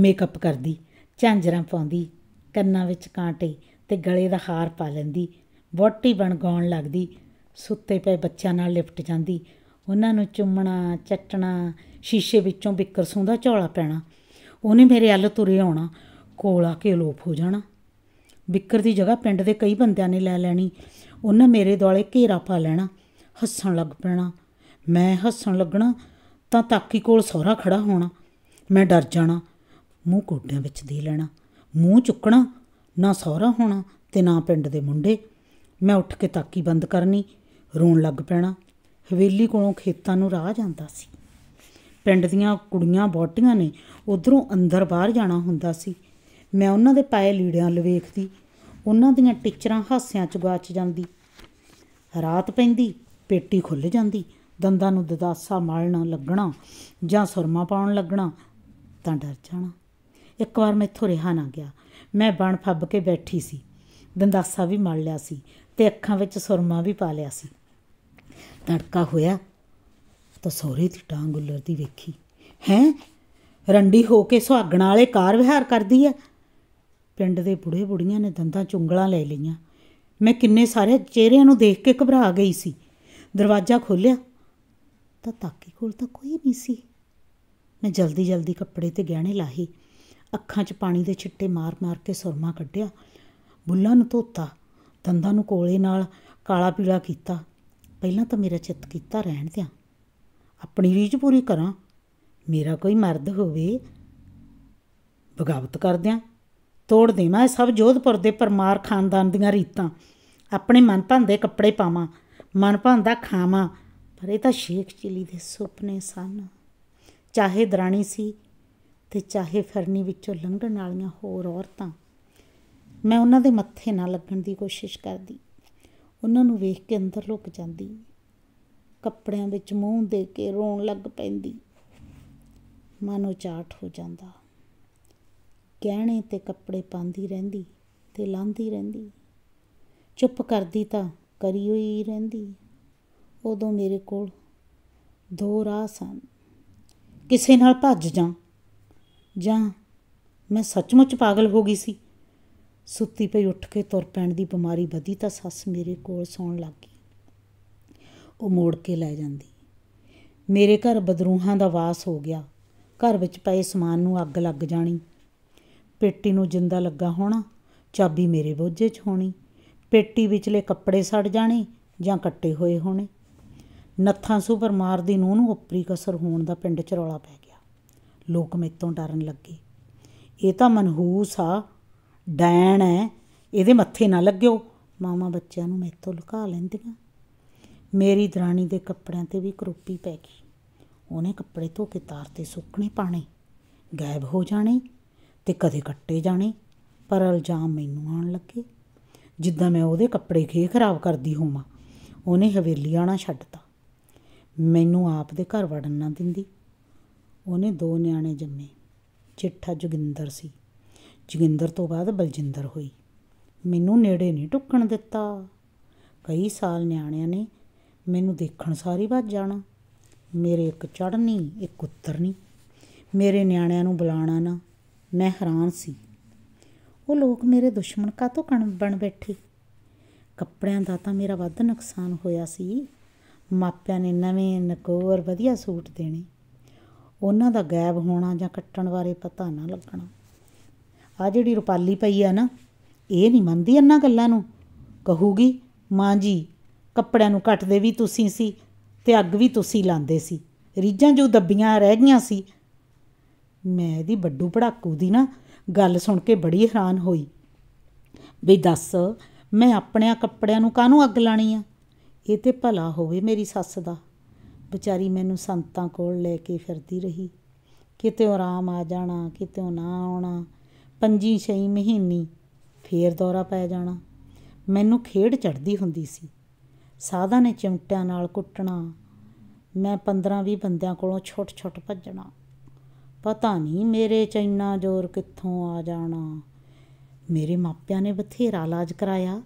ਮੇਕਅਪ ਕਰਦੀ ਝਾਂਜਰਾਂ ਪਾਉਂਦੀ ਕੰਨਾਂ ਵਿੱਚ ਕਾਂਟੇ ਤੇ ਗਲੇ ਦਾ ਹਾਰ ਪਾ ਲੈਂਦੀ ਬੋਟੀ ਬਣ ਗਾਉਣ ਲੱਗਦੀ ਸੁੱਤੇ ਪਏ ਬੱਚਿਆਂ ਨਾਲ ਲਿਫਟ ਜਾਂਦੀ ਉਹਨਾਂ ਨੂੰ ਚੁੰਮਣਾ ਚੱਟਣਾ ਸ਼ੀਸ਼ੇ ਵਿੱਚੋਂ ਬਿੱਕਰ ਦਾ ਝੋਲਾ ਪੈਣਾ ਉਹਨੇ ਮੇਰੇ ਅੱਲ ਤੁਰੇ ਆਉਣਾ ਕੋਲਾ ਕੇ ਲੋਪ ਹੋ ਜਾਣਾ ਬਿੱਕਰ ਦੀ ਜਗ੍ਹਾ ਪਿੰਡ ਦੇ ਕਈ ਬੰਦਿਆਂ ਨੇ ਲੈ ਲੈਣੀ ਉਹਨਾਂ ਮੇਰੇ ਦੁਆਲੇ ਘੇਰਾ ਪਾ ਲੈਣਾ ਹੱਸਣ ਲੱਗ ਪੈਣਾ ਮੈਂ ਹੱਸਣ ਲੱਗਣਾ ਤਾਂ ਤਾਕੀ ਕੋਲ ਸੋਹਰਾ ਖੜਾ ਹੋਣਾ ਮੈਂ ਡਰ ਜਾਣਾ ਮੂੰਹ ਕੋਟਿਆਂ ਵਿੱਚ ਦੇ ਲੈਣਾ ਮੂੰਹ ਚੁੱਕਣਾ ਨਾ ਸੋਹਰਾ ਹੋਣਾ ਤੇ ਨਾ ਪਿੰਡ ਦੇ ਮੁੰਡੇ ਮੈਂ ਉੱਠ ਕੇ ਤਾਕੀ ਬੰਦ ਕਰਨੀ ਰੋਣ ਲੱਗ ਪੈਣਾ ਹਵੇਲੀ ਕੋਲੋਂ ਖੇਤਾਂ ਨੂੰ ਰਾਹ ਜਾਂਦਾ ਸੀ ਪਿੰਡ ਦੀਆਂ ਕੁੜੀਆਂ ਬੋਟੀਆਂ ਨੇ ਉਧਰੋਂ ਅੰਦਰ ਬਾਹਰ ਜਾਣਾ ਹੁੰਦਾ ਸੀ ਮੈਂ ਉਹਨਾਂ ਦੇ ਪਾਏ ਲੀੜਿਆਂ ਲਵੇਖਦੀ ਉਹਨਾਂ ਦੀਆਂ ਟਿਚਰਾਂ ਹਾਸਿਆਂ 'ਚ ਗਵਾਚ ਜਾਂਦੀ ਰਾਤ ਪੈਂਦੀ ਪੇਟੀ ਖੁੱਲ ਜਾਂਦੀ ਦੰਦਾਂ ਨੂੰ ਦਦਾਸਾ ਮਾਲਣਾ ਲੱਗਣਾ ਜਾਂ ਸੁਰਮਾ ਪਾਉਣ ਲੱਗਣਾ ਤਾਂ ਡਰ ਜਾਣਾ ਇੱਕ ਵਾਰ ਮੈਥੋਂ ਰਿਹਾ ਨਾ ਗਿਆ ਮੈਂ ਬਣ ਫੱਬ ਕੇ ਬੈਠੀ ਸੀ ਦੰਦਾਸਾ ਵੀ ਮਲ ਲਿਆ ਸੀ ਤੇ ਅੱਖਾਂ ਵਿੱਚ ਸੁਰਮਾ ਵੀ ਪਾ ਲਿਆ ਸੀ ਤੜਕਾ ਹੋਇਆ ਤਾਂ ਸਹੁਰੇ ਦੀ ਟਾਂਗ ਉਲਰਦੀ ਵੇਖੀ ਹੈ ਰੰਡੀ ਹੋ ਕੇ ਸੁਹਾਗਣਾ ਵਾਲੇ ਕਾਰ ਵਿਹਾਰ ਕਰਦੀ ਐ ਪਿੰਡ ਦੇ ਬੁੜੇ ਬੁੜੀਆਂ ਨੇ ਦੰਦਾਂ ਚੁੰਗਲਾਂ ਲੈ ਲਈਆਂ ਮੈਂ ਕਿੰਨੇ ਸਾਰੇ ਚਿਹਰਿਆਂ ਨੂੰ ਦੇਖ ਕੇ ਘਬਰਾ ਗਈ ਸੀ ਦਰਵਾਜ਼ਾ ਖੋਲਿਆ ਤਾਂ ਤਾਕੀ ਕੋਲ ਤਾਂ ਕੋਈ ਨਹੀਂ ਸੀ ਮੈਂ ਜਲਦੀ ਜਲਦੀ ਕੱਪੜੇ ਤੇ ਗਹਿਣੇ ਲਾਹੇ ਅੱਖਾਂ 'ਚ ਪਾਣੀ ਦੇ ਛਿੱਟੇ ਮਾਰ-ਮਾਰ ਕੇ ਸੁਰਮਾ ਕੱਢਿਆ ਬੁੱਲਾਂ ਨੂੰ ਧੋਤਾ ਦੰਦਾਂ ਨੂੰ ਕੋਲੇ ਨਾਲ ਕਾਲਾ ਪੀਲਾ ਕੀਤਾ ਪਹਿਲਾਂ ਤਾਂ ਮੇਰਾ ਚਿੱਤ ਕੀਤਾ ਰਹਿਣ ਦਿਆ ਆਪਣੀ ਰੀਝ ਪੂਰੀ ਕਰਾਂ ਮੇਰਾ ਕੋਈ ਮਰਦ ਹੋਵੇ ਬਗਾਵਤ ਕਰਦਿਆਂ ਤੋੜ ਦੇਣਾ ਸਭ ਜੋਧਪੁਰ ਦੇ ਪਰਮਾਰ ਖਾਨਦਾਨ ਦੀਆਂ ਰੀਤਾਂ ਆਪਣੇ ਮਨ ਭਾਂਦੇ ਕੱਪੜੇ ਪਾਵਾਂ ਮਨ ਭਾਂਦਾ ਖਾਵਾਂ ਪਰ ਇਹ ਤਾਂ ਸ਼ੇਖ ਚਿਲੀ ਦੇ ਸੁਪਨੇ ਸਨ ਚਾਹੇ ਦਰਾਣੀ ਸੀ ਤੇ ਚਾਹੇ ਫਰਨੀ ਵਿੱਚੋਂ ਲੰਘਣ ਵਾਲੀਆਂ ਹੋਰ ਔਰਤਾਂ ਮੈਂ ਉਹਨਾਂ ਦੇ ਮੱਥੇ ਨਾ ਲੱਗਣ ਦੀ ਕੋਸ਼ਿਸ਼ ਕਰਦੀ ਉਹਨਾਂ ਨੂੰ ਵੇਖ ਕੇ ਅੰਦਰ ਲੁਕ ਜਾਂਦੀ ਕੱਪੜਿਆਂ ਵਿੱਚ ਮੂੰਹ ਦੇ ਕੇ ਰੋਣ ਲੱਗ ਪੈਂਦੀ ਮਨ ਉਚਾਟ ਹੋ ਜਾਂਦਾ ਗਹਿਣੇ ਤੇ ਕੱਪੜੇ ਪਾਉਂਦੀ ਰਹਿੰਦੀ ਤੇ ਲਾਂਦੀ ਰਹਿੰਦੀ ਚੁੱਪ ਕਰਦੀ ਤਾਂ ਕਰੀ ਹੋਈ ਰਹਿੰਦੀ ਉਦੋਂ ਮੇਰੇ ਕੋਲ ਦੋ ਰਾਹ ਸਨ ਕਿਸੇ ਨਾਲ ਭੱਜ ਜਾਂ ਜਾਂ ਮੈਂ ਸੱਚਮੁੱਚ ਪਾਗਲ ਹੋ ਗਈ ਸੀ ਸੁੱਤੀ ਪਈ ਉੱਠ ਕੇ ਤੁਰ ਪੈਣ ਦੀ ਬਿਮਾਰੀ ਵਧੀ ਤਾਂ ਸੱਸ ਮੇਰੇ ਕੋਲ ਸੌਣ ਲੱਗ ਗਈ ਉਹ ਮੋੜ ਕੇ ਲੈ ਜਾਂਦੀ ਮੇਰੇ ਘਰ ਬਦਰੂਹਾਂ ਦਾ ਵਾਸ ਹੋ ਗਿਆ ਘਰ ਵਿੱਚ ਪਏ ਸਮਾਨ ਨੂੰ ਅੱਗ ਲੱਗ ਜਾਣੀ ਪੇਟੀ ਨੂੰ ਜਿੰਦਾ ਲੱਗਾ ਹੋਣਾ ਚਾਬੀ ਮੇਰੇ ਬੋਝੇ 'ਚ ਹੋਣੀ ਪੇਟੀ ਵਿਚਲੇ ਕੱਪੜੇ ਸੜ ਜਾਣੇ ਜਾਂ ਕੱਟੇ ਹੋਏ ਹੋਣੇ ਨੱਥਾਂ ਸੁਪਰ ਮਾਰ ਦੀ ਨੂੰ ਨੂੰ ਉਪਰੀ ਕਸਰ ਹੋਣ ਦਾ ਪਿੰਡ 'ਚ ਰੌਲਾ ਪੈ ਗਿਆ ਲੋਕ ਮੇਤੋਂ ਡਰਨ ਲੱਗੇ ਇਹ ਤਾਂ ਮਨਹੂਸ ਆ ਡੈਣ ਹੈ ਇਹਦੇ ਮੱਥੇ ਨਾ ਲੱਗਿਓ ਮਾਮਾ ਬੱਚਿਆਂ ਨੂੰ ਮੈਥੋਂ ਲੁਕਾ ਲੈਂਦੀਆਂ ਮੇਰੀ ਦਰਾਣੀ ਦੇ ਕੱਪੜਿਆਂ ਤੇ ਵੀ ਕਰੋਪੀ ਪੈ ਗਈ ਉਹਨੇ ਕੱਪੜੇ ਧੋ ਕੇ ਤਾਰ ਤੇ ਸੁੱਕਣੇ ਪਾਣੇ ਗਾਇਬ ਹੋ ਜਾਣੇ ਤੇ ਕਦੇ ਕੱਟੇ ਜਾਣੇ ਪਰ ਇਲਜ਼ਾਮ ਮੈਨੂੰ ਆਣ ਲੱਗੇ ਜਿੱਦਾਂ ਮੈਂ ਉਹਦੇ ਕੱਪੜੇ ਖੇ ਖਰਾਬ ਕਰਦੀ ਹੋਵਾਂ ਉਹਨੇ ਹਵੇਲੀ ਆਣਾ ਛੱਡਤਾ ਮੈਨੂੰ ਆਪ ਦੇ ਘਰ ਵੜਨ ਨਾ ਦਿੰਦੀ ਉਹਨੇ ਦੋ ਨਿਆਣੇ ਜੰਮੇ ਚਿੱਠਾ ਜੁਗਿੰਦਰ ਸੀ ਜਗਿੰਦਰ ਤੋਂ ਬਾਅਦ ਬਲਜਿੰਦਰ ਹੋਈ ਮੈਨੂੰ ਨੇੜੇ ਨਹੀਂ ਟੁੱਕਣ ਦਿੱਤਾ ਕਈ ਸਾਲ ਨਿਆਣਿਆਂ ਨੇ ਮੈਨੂੰ ਦੇਖਣ ਸਾਰੀ ਵੱਜ ਜਾਣਾ ਮੇਰੇ ਇੱਕ ਚੜਨੀ ਇੱਕ ਉਤਰਨੀ ਮੇਰੇ ਨਿਆਣਿਆਂ ਨੂੰ ਬੁਲਾਣਾ ਨਾ ਮੈਂ ਹੈਰਾਨ ਸੀ ਉਹ ਲੋਕ ਮੇਰੇ ਦੁਸ਼ਮਣ ਕਾ ਤੋਂ ਕਣ ਬਣ ਬੈਠੇ ਕੱਪੜਿਆਂ ਦਾ ਤਾਂ ਮੇਰਾ ਵੱਧ ਨੁਕਸਾਨ ਹੋਇਆ ਸੀ ਮਾਪਿਆਂ ਨੇ ਨਵੇਂ ਨਕੋਰ ਵਧੀਆ ਸੂਟ ਦੇਣੇ ਉਹਨਾਂ ਦਾ ਗਾਇਬ ਹੋਣਾ ਜਾਂ ਕੱਟਣ ਬਾਰੇ ਪਤਾ ਨਾ ਲੱਗਣਾ ਆ ਜਿਹੜੀ ਰੁਪਾਲੀ ਪਈ ਆ ਨਾ ਇਹ ਨਹੀਂ ਮੰਨਦੀ ਅੰਨਾ ਗੱਲਾਂ ਨੂੰ ਕਹੂਗੀ ਮਾਂ ਜੀ ਕੱਪੜਿਆਂ ਨੂੰ ਕੱਟਦੇ ਵੀ ਤੁਸੀਂ ਸੀ ਤੇ ਅੱਗ ਵੀ ਤੁਸੀਂ ਲਾਉਂਦੇ ਸੀ ਰੀਜਾਂ ਜੋ ਦੱਬੀਆਂ ਰਹਿ ਗਈਆਂ ਸੀ ਮੈਂ ਇਹਦੀ ਵੱਡੂ ਪੜਾਕੂ ਦੀ ਨਾ ਗੱਲ ਸੁਣ ਕੇ ਬੜੀ ਹੈਰਾਨ ਹੋਈ ਵੀ ਦੱਸ ਮੈਂ ਆਪਣੇ ਕੱਪੜਿਆਂ ਨੂੰ ਕਾਹਨੂੰ ਅੱਗ ਲਾਣੀ ਆ ਇਹ ਤੇ ਭਲਾ ਹੋਵੇ ਮੇਰੀ ਸੱਸ ਦਾ ਵਿਚਾਰੀ ਮੈਨੂੰ ਸੰਤਾਂ ਕੋਲ ਲੈ ਕੇ ਫਿਰਦੀ ਰਹੀ ਕਿਤੇ ਆਰਾਮ ਆ ਜਾਣਾ ਕਿਤੇ ਨਾ ਆਉਣਾ ਪੰਜੀ ਛਈ ਮਹੀਨੀ ਫੇਰ ਦੌਰਾ ਪੈ ਜਾਣਾ ਮੈਨੂੰ ਖੇਡ ਚੜਦੀ ਹੁੰਦੀ ਸੀ ਸਾਧਾ ਨੇ ਚਿਮਟਿਆਂ ਨਾਲ ਕੁੱਟਣਾ ਮੈਂ 15-20 ਬੰਦਿਆਂ ਕੋਲੋਂ ਛੁੱਟ-ਛੁੱਟ ਭੱਜਣਾ ਪਤਾ ਨਹੀਂ ਮੇਰੇ ਚ ਇੰਨਾ ਜ਼ੋਰ ਕਿੱਥੋਂ ਆ ਜਾਣਾ ਮੇਰੇ ਮਾਪਿਆਂ ਨੇ ਬਥੇਰਾ ਇਲਾਜ ਕਰਾਇਆ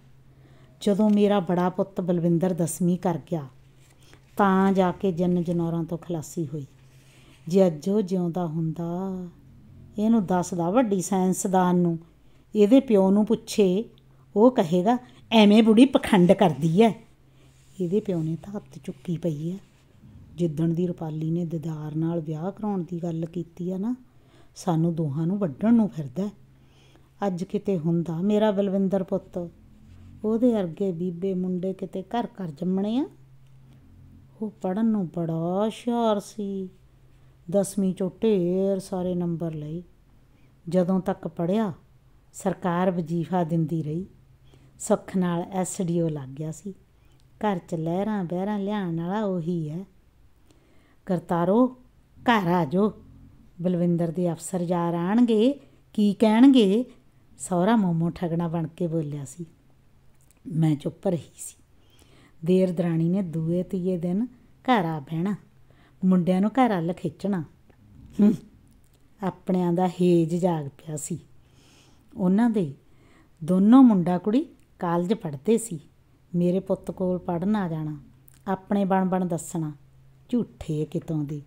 ਜਦੋਂ ਮੇਰਾ ਬੜਾ ਪੁੱਤ ਬਲਵਿੰਦਰ ਦਸਵੀਂ ਕਰ ਗਿਆ ਤਾਂ ਜਾ ਕੇ ਜਨ ਜਨੌਰਾਂ ਤੋਂ ਖਲਾਸੀ ਹੋਈ ਜੇ ਅੱਜੋ ਜਿਉਂਦਾ ਹੁੰਦਾ ਇਹਨੂੰ ਦੱਸਦਾ ਵੱਡੀ ਸਾਇੰਸਦਾਨ ਨੂੰ ਇਹਦੇ ਪਿਓ ਨੂੰ ਪੁੱਛੇ ਉਹ ਕਹੇਗਾ ਐਵੇਂ ਬੁੜੀ ਪਖੰਡ ਕਰਦੀ ਐ ਇਹਦੇ ਪਿਓ ਨੇ ਤਾਂ ਹੱਥ ਚੁੱਕੀ ਪਈ ਐ ਜਿੱਦਣ ਦੀ ਰੁਪਾਲੀ ਨੇ ਦਿਦਾਰ ਨਾਲ ਵਿਆਹ ਕਰਾਉਣ ਦੀ ਗੱਲ ਕੀਤੀ ਆ ਨਾ ਸਾਨੂੰ ਦੋਹਾਂ ਨੂੰ ਵੱਢਣ ਨੂੰ ਫਿਰਦਾ ਅੱਜ ਕਿਤੇ ਹੁੰਦਾ ਮੇਰਾ ਬਲਵਿੰਦਰ ਪੁੱਤ ਉਹਦੇ ਅਰਗੇ ਬੀਬੇ ਮੁੰਡੇ ਕਿਤੇ ਘਰ ਘਰ ਜੰਮਣੇ ਆ ਉਹ ਪੜਨ ਨੂੰ ਬੜਾ ਹੁਸ਼ਿਆਰ ਸੀ ਦਸਵੀਂ ਚੋਂ ਢੇਰ ਸਾਰੇ ਨੰਬਰ ਲਏ ਜਦੋਂ ਤੱਕ ਪੜਿਆ ਸਰਕਾਰ ਵਜੀਫਾ ਦਿੰਦੀ ਰਹੀ ਸੁੱਖ ਨਾਲ ਐਸਡੀਓ ਲੱਗ ਗਿਆ ਸੀ ਘਰ 'ਚ ਲਹਿਰਾਂ ਬਹਿਰਾਂ ਲਿਆਉਣ ਵਾਲਾ ਉਹੀ ਹੈ ਕਰਤਾਰੋ ਘਰ ਆ ਜੋ ਬਲਵਿੰਦਰ ਦੇ ਅਫਸਰ ਜਾ ਰਾਣਗੇ ਕੀ ਕਹਿਣਗੇ ਸੌਰਾ ਮੋਮੋ ਠਗਣਾ ਬਣ ਕੇ ਬੋਲਿਆ ਸੀ ਮੈਂ ਚੁੱਪ ਰਹੀ ਸੀ ਦੇਰ ਦਰਾਣੀ ਨੇ ਦੂਏ ਤੀਏ ਦਿਨ ਘਰ ਆ ਬਹਿਣਾ ਮੁੰਡਿਆਂ ਨੂੰ ਘਰ ਵੱਲ ਖਿੱਚਣਾ ਆਪਣਿਆਂ ਦਾ ਹੇਜ ਜਾਗ ਪਿਆ ਸੀ ਉਹਨਾਂ ਦੇ ਦੋਨੋਂ ਮੁੰਡਾ ਕੁੜੀ ਕਾਲਜ ਪੜ੍ਹਦੇ ਸੀ ਮੇਰੇ ਪੁੱਤ ਕੋਲ ਪੜਨ ਆ ਜਾਣਾ ਆਪਣੇ ਬਣ ਬਣ ਦੱਸਣਾ ਝੂਠੇ ਕਿਤੋਂ ਦੇ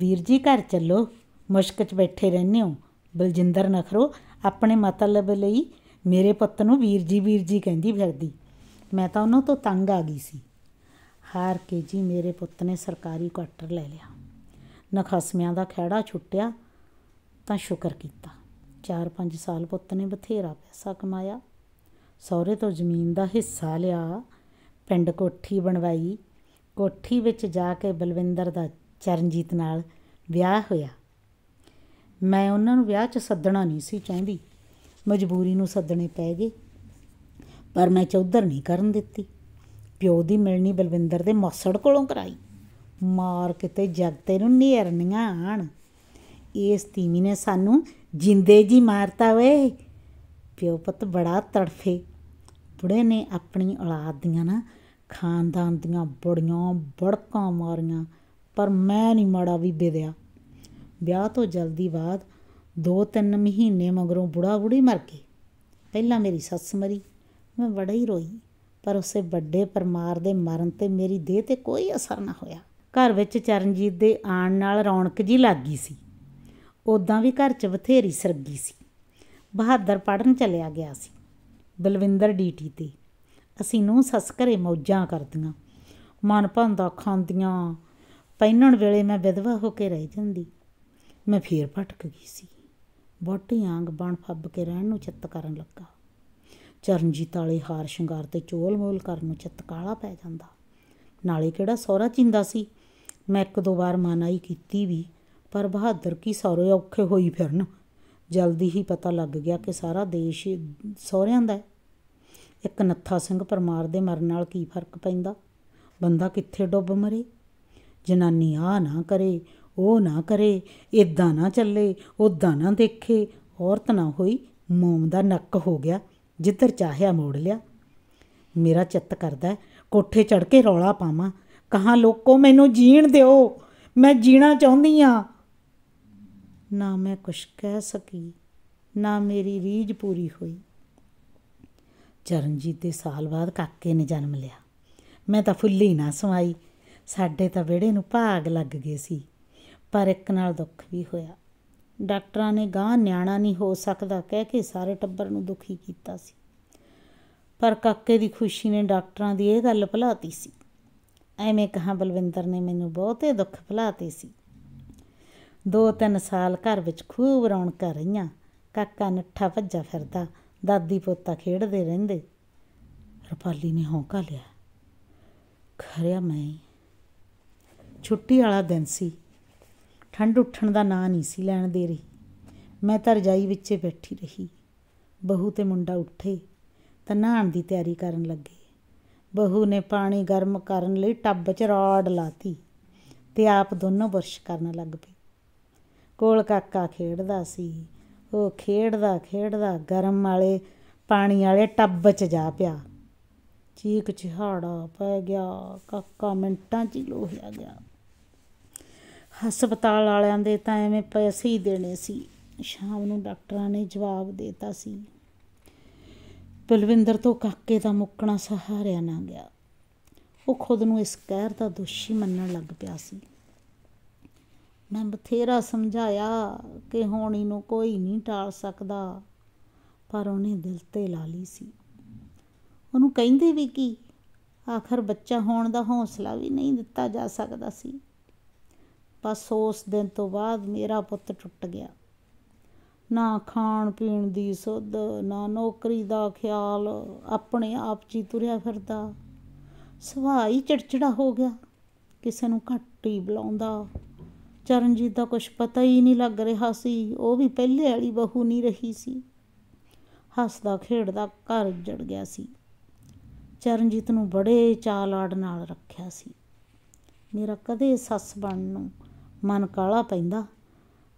ਵੀਰ ਜੀ ਘਰ ਚੱਲੋ ਮੁਸ਼ਕ 'ਚ ਬੈਠੇ ਰਹਿੰਦੇ ਹੋ ਬਲਜਿੰਦਰ ਨਖਰੋ ਆਪਣੇ ਮਤਲਬ ਲਈ ਮੇਰੇ ਪੁੱਤ ਨੂੰ ਵੀਰ ਜੀ ਵੀਰ ਜੀ ਕਹਿੰਦੀ ਫਿਰਦੀ ਮੈਂ ਤਾਂ ਉਹਨਾਂ ਤੋਂ ਤੰਗ ਆ ਗਈ ਸੀ ਹਾਰ ਕੇ ਜੀ ਮੇਰੇ ਪੁੱਤ ਨੇ ਸਰਕਾਰੀ ਕੁਆਟਰ ਲੈ ਲਿਆ ਨਖਸਮਿਆਂ ਦਾ ਖਿਹੜਾ ਛੁੱਟਿਆ ਤਾਂ ਸ਼ੁਕਰ ਕੀਤਾ 4-5 ਸਾਲ ਪੁੱਤ ਨੇ ਬਥੇਰਾ ਪੈਸਾ ਕਮਾਇਆ ਸਹੁਰੇ ਤੋਂ ਜ਼ਮੀਨ ਦਾ ਹਿੱਸਾ ਲਿਆ ਪਿੰਡ ਕੋਠੀ ਬਣਵਾਈ ਕੋਠੀ ਵਿੱਚ ਜਾ ਕੇ ਬਲਵਿੰਦਰ ਦਾ ਚਰਨਜੀਤ ਨਾਲ ਵਿਆਹ ਹੋਇਆ ਮੈਂ ਉਹਨਾਂ ਨੂੰ ਵਿਆਹ 'ਚ ਸੱਦਣਾ ਨਹੀਂ ਸੀ ਚਾਹੁੰਦੀ ਮਜਬੂਰੀ ਨੂੰ ਸੱਦਣੇ ਪੈ ਗਏ ਪਰ ਮੈਂ ਚੌਧਰ ਨਹੀਂ ਕਰਨ ਦਿੱਤੀ ਪਿਓ ਦੀ ਮਿਲਣੀ ਬਲਵਿੰਦਰ ਦੇ ਮਾਸੜ ਕੋਲੋਂ ਕਰਾਈ ਮਾਰ ਕਿਤੇ ਤੇ ਨੂੰ ਨੇਰਨੀਆਂ ਆਣ ਇਸ ਤੀਵੀ ਨੇ ਸਾਨੂੰ ਜਿੰਦੇ ਜੀ ਮਾਰਤਾ ਵੇ ਪਿਓ ਪੁੱਤ ਬੜਾ ਤੜਫੇ ਬੁੜੇ ਨੇ ਆਪਣੀ ਔਲਾਦ ਦੀਆਂ ਨਾ ਖਾਨਦਾਨ ਦੀਆਂ ਬੜੀਆਂ ਬੜਕਾਂ ਮਾਰੀਆਂ ਪਰ ਮੈਂ ਨਹੀਂ ਮਾੜਾ ਵੀ ਦਿਆ ਵਿਆਹ ਤੋਂ ਜਲਦੀ ਬਾਅਦ 2-3 ਮਹੀਨੇ ਮਗਰੋਂ ਬੁੜਾ ਬੁੜੀ ਮਰ ਗਈ ਪਹਿਲਾਂ ਮੇਰੀ ਸੱਸ ਮਰੀ ਮੈਂ ਬੜਾ ਹੀ ਰੋਈ ਪਰ ਉਸੇ ਵੱਡੇ ਪਰਮਾਰ ਦੇ ਮਰਨ ਤੇ ਮੇਰੀ ਦੇਹ ਤੇ ਕੋਈ ਅਸਰ ਨਾ ਹੋਇਆ ਘਰ ਵਿੱਚ ਚਰਨਜੀਤ ਦੇ ਆਣ ਨਾਲ ਰੌਣਕ ਜੀ ਲੱਗੀ ਸੀ ਉਦਾਂ ਵੀ ਘਰ 'ਚ ਬਥੇਰੀ ਸਰਗੀ ਸੀ ਬਹਾਦਰ ਪੜਨ ਚਲਿਆ ਗਿਆ ਸੀ ਬਲਵਿੰਦਰ ਡੀਟੀ ਤੇ ਅਸੀਂ ਨੂੰ ਸੱਸ ਘਰੇ ਮੌਜਾਂ ਕਰਦੀਆਂ ਮਨ ਭੰਦਾ ਖਾਂਦੀਆਂ ਪਹਿਨਣ ਵੇਲੇ ਮੈਂ ਵਿਧਵਾ ਹੋ ਕੇ ਰਹਿ ਜਾਂਦੀ ਮੈਂ ਫੇਰ ਭਟਕ ਗਈ ਸੀ ਬੋਟੀ ਆਂਗ ਬਣ ਫੱਬ ਕੇ ਰਹਿਣ ਨੂੰ ਚਿੱਤ ਕਰਨ ਲੱਗਾ ਚਰਨਜੀਤ ਵਾਲੇ ਹਾਰ ਸ਼ਿੰਗਾਰ ਤੇ ਚੋਲ ਮੋਲ ਕਰਨ ਨੂੰ ਚਤਕਾਲਾ ਪੈ ਜਾਂਦਾ ਨਾਲੇ ਕਿਹੜਾ ਸੋਹਰਾ ਚਿੰਦਾ ਸੀ ਮੈਂ ਇੱਕ ਦੋ ਵਾਰ ਮਨਾਈ ਕੀਤੀ ਵੀ ਪਰ ਬਹਾਦਰ ਕੀ ਸੌਰੇ ਔਖੇ ਹੋਈ ਫਿਰਨ ਜਲਦੀ ਹੀ ਪਤਾ ਲੱਗ ਗਿਆ ਕਿ ਸਾਰਾ ਦੇਸ਼ ਸੌਰਿਆਂ ਦਾ ਹੈ ਇੱਕ ਨੱਥਾ ਸਿੰਘ ਪਰਮਾਰ ਦੇ ਮਰਨ ਨਾਲ ਕੀ ਫਰਕ ਪੈਂਦਾ ਬੰਦਾ ਕਿੱਥੇ ਡੁੱਬ ਮਰੇ ਜਨਾਨੀ ਆ ਨਾ ਕਰੇ ਉਹ ਨਾ ਕਰੇ ਇਦਾਂ ਨਾ ਚੱਲੇ ਉਦਾਂ ਨਾ ਦੇਖੇ ਔਰਤ ਨਾ ਹੋਈ ਮੋਮ ਦਾ ਨੱਕ ਹੋ ਗਿਆ ਜਿੱਧਰ ਚਾਹਿਆ ਮੋੜ ਲਿਆ ਮੇਰਾ ਚਿੱਤ ਕਰਦਾ ਕੋਠੇ ਚੜ ਕੇ ਰੌਲਾ ਪਾਵਾਂ ਕਹਾਂ ਲੋਕੋ ਮੈਨੂੰ ਜੀਣ ਦਿਓ ਮੈਂ ਜੀਣਾ ਚਾਹੁੰਦੀ ਆ ਨਾ ਮੈਂ ਕੁਛ ਕਹਿ ਸਕੀ ਨਾ ਮੇਰੀ ਰੀਝ ਪੂਰੀ ਹੋਈ ਚਰਨਜੀਤ ਦੇ ਸਾਲ ਬਾਅਦ ਕਾਕੇ ਨੇ ਜਨਮ ਲਿਆ ਮੈਂ ਤਾਂ ਫੁੱਲੀ ਨਾ ਸਮਾਈ ਸਾਡੇ ਤਾਂ ਵਿੜੇ ਨੂੰ ਭਾਗ ਲੱਗ ਗਏ ਸੀ ਪਰ ਇੱਕ ਨਾਲ ਦੁੱਖ ਵੀ ਹੋਇਆ ਡਾਕਟਰਾਂ ਨੇ ਗਾਂ ਨਿਆਣਾ ਨਹੀਂ ਹੋ ਸਕਦਾ ਕਹਿ ਕੇ ਸਾਰੇ ਟੱਬਰ ਨੂੰ ਦੁਖੀ ਕੀਤਾ ਸੀ ਪਰ ਕਾਕੇ ਦੀ ਖੁਸ਼ੀ ਨੇ ਡਾਕਟਰਾਂ ਦੀ ਇਹ ਗੱਲ ਭੁਲਾਤੀ ਸੀ ਐਵੇਂ ਕਹਾ ਬਲਵਿੰਦਰ ਨੇ ਮੈਨੂੰ ਬਹੁਤੇ ਦੁੱਖ ਭੁਲਾਤੇ ਸੀ ਦੋ ਤਿੰਨ ਸਾਲ ਘਰ ਵਿੱਚ ਖੂਬ ਰੌਣਕਾਂ ਰਹੀਆਂ ਕਾਕਾ ਨੱਠਾ ਭੱਜਾ ਫਿਰਦਾ ਦਾਦੀ ਪੋਤਾ ਖੇਡਦੇ ਰਹਿੰਦੇ ਰਪਾਲੀ ਨੇ ਹੌਂਕਾ ਲਿਆ ਖਰਿਆ ਮੈਂ ਛੁੱਟੀ ਵਾਲਾ ਦਿਨ ਸੀ ਠੰਡ ਉੱਠਣ ਦਾ ਨਾਂ ਨਹੀਂ ਸੀ ਲੈਣ ਦੇ ਰਹੀ ਮੈਂ ਤਾਂ ਰਜਾਈ ਵਿੱਚੇ ਬੈਠੀ ਰਹੀ ਬਹੂ ਤੇ ਮੁੰਡਾ ਉੱਠੇ ਤਾਂ ਨਹਾਣ ਦੀ ਤਿਆਰੀ ਕਰਨ ਲੱਗੇ ਬਹੂ ਨੇ ਪਾਣੀ ਗਰਮ ਕਰਨ ਲਈ ਟੱਬ 'ਚ ਰੋੜ ਲਾਤੀ ਤੇ ਆਪ ਦੋਨੋਂ ਬੁਰਸ਼ ਕਰਨ ਲੱਗ ਪਏ ਕੋਲ ਕਾਕਾ ਖੇਡਦਾ ਸੀ ਉਹ ਖੇਡਦਾ ਖੇਡਦਾ ਗਰਮ ਵਾਲੇ ਪਾਣੀ ਵਾਲੇ ਟੱਬ 'ਚ ਜਾ ਪਿਆ ਚੀਕ ਚਿਹਾੜਾ ਪੈ ਗਿਆ ਕਾਕਾ ਮਿੰਟਾਂ 'ਚ ਹੀ ਲੋਹਿਆ ਗਿਆ ਹਸਪਤਾਲ ਵਾਲਿਆਂ ਦੇ ਤਾਂ ਐਵੇਂ ਪੈਸੇ ਹੀ ਦੇਣੇ ਸੀ ਸ਼ਾਮ ਨੂੰ ਡਾਕਟਰਾਂ ਨੇ ਜਵਾਬ ਦਿੱਤਾ ਸੀ ਬਲਵਿੰਦਰ ਤੋਂ ਕਾਕੇ ਦਾ ਮੁੱਕਣਾ ਸਹਾਰਿਆ ਨਾ ਗਿਆ ਉਹ ਖੁਦ ਨੂੰ ਇਸ ਕਹਿਰ ਦਾ ਦੋਸ਼ੀ ਮੰਨਣ ਲੱਗ ਪਿਆ ਸੀ ਮੈਂ ਬਥੇਰਾ ਸਮਝਾਇਆ ਕਿ ਹੋਣੀ ਨੂੰ ਕੋਈ ਨਹੀਂ ਟਾਲ ਸਕਦਾ ਪਰ ਉਹਨੇ ਦਿਲ ਤੇ ਲਾ ਲਈ ਸੀ ਉਹਨੂੰ ਕਹਿੰਦੇ ਵੀ ਕੀ ਆਖਰ ਬੱਚਾ ਹੋਣ ਦਾ ਹੌਸਲਾ ਵੀ ਨਹੀਂ ਦਿੱਤਾ ਜਾ ਸਕਦਾ ਸੀ ਬਸ ਉਸ ਦਿਨ ਤੋਂ ਬਾਅਦ ਮੇਰਾ ਪੁੱਤ ਟੁੱਟ ਗਿਆ ਨਾ ਖਾਣ ਪੀਣ ਦੀ ਸੁੱਧ ਨਾ ਨੌਕਰੀ ਦਾ ਖਿਆਲ ਆਪਣੇ ਆਪ ਜੀ ਤੁਰਿਆ ਫਿਰਦਾ ਸੁਭਾਈ ਚਿੜਚਿੜਾ ਹੋ ਗਿਆ ਕਿਸੇ ਨੂੰ ਘੱਟ ਹੀ ਬੁਲਾਉਂਦਾ ਚਰਨਜੀਤ ਦਾ ਕੁਝ ਪਤਾ ਹੀ ਨਹੀਂ ਲੱਗ ਰਿਹਾ ਸੀ ਉਹ ਵੀ ਪਹਿਲੇ ਵਾਲੀ ਬਹੂ ਨਹੀਂ ਰਹੀ ਸੀ ਹੱਸਦਾ ਖੇਡਦਾ ਘਰ ਜੜ ਗਿਆ ਸੀ ਚਰਨਜੀਤ ਨੂੰ ਬੜੇ ਚਾਲਾੜ ਨਾਲ ਰੱਖਿਆ ਸੀ ਮੇਰਾ ਕਦੇ ਸੱਸ ਬਣਨ ਨੂੰ ਮਨ ਕਾਲਾ ਪੈਂਦਾ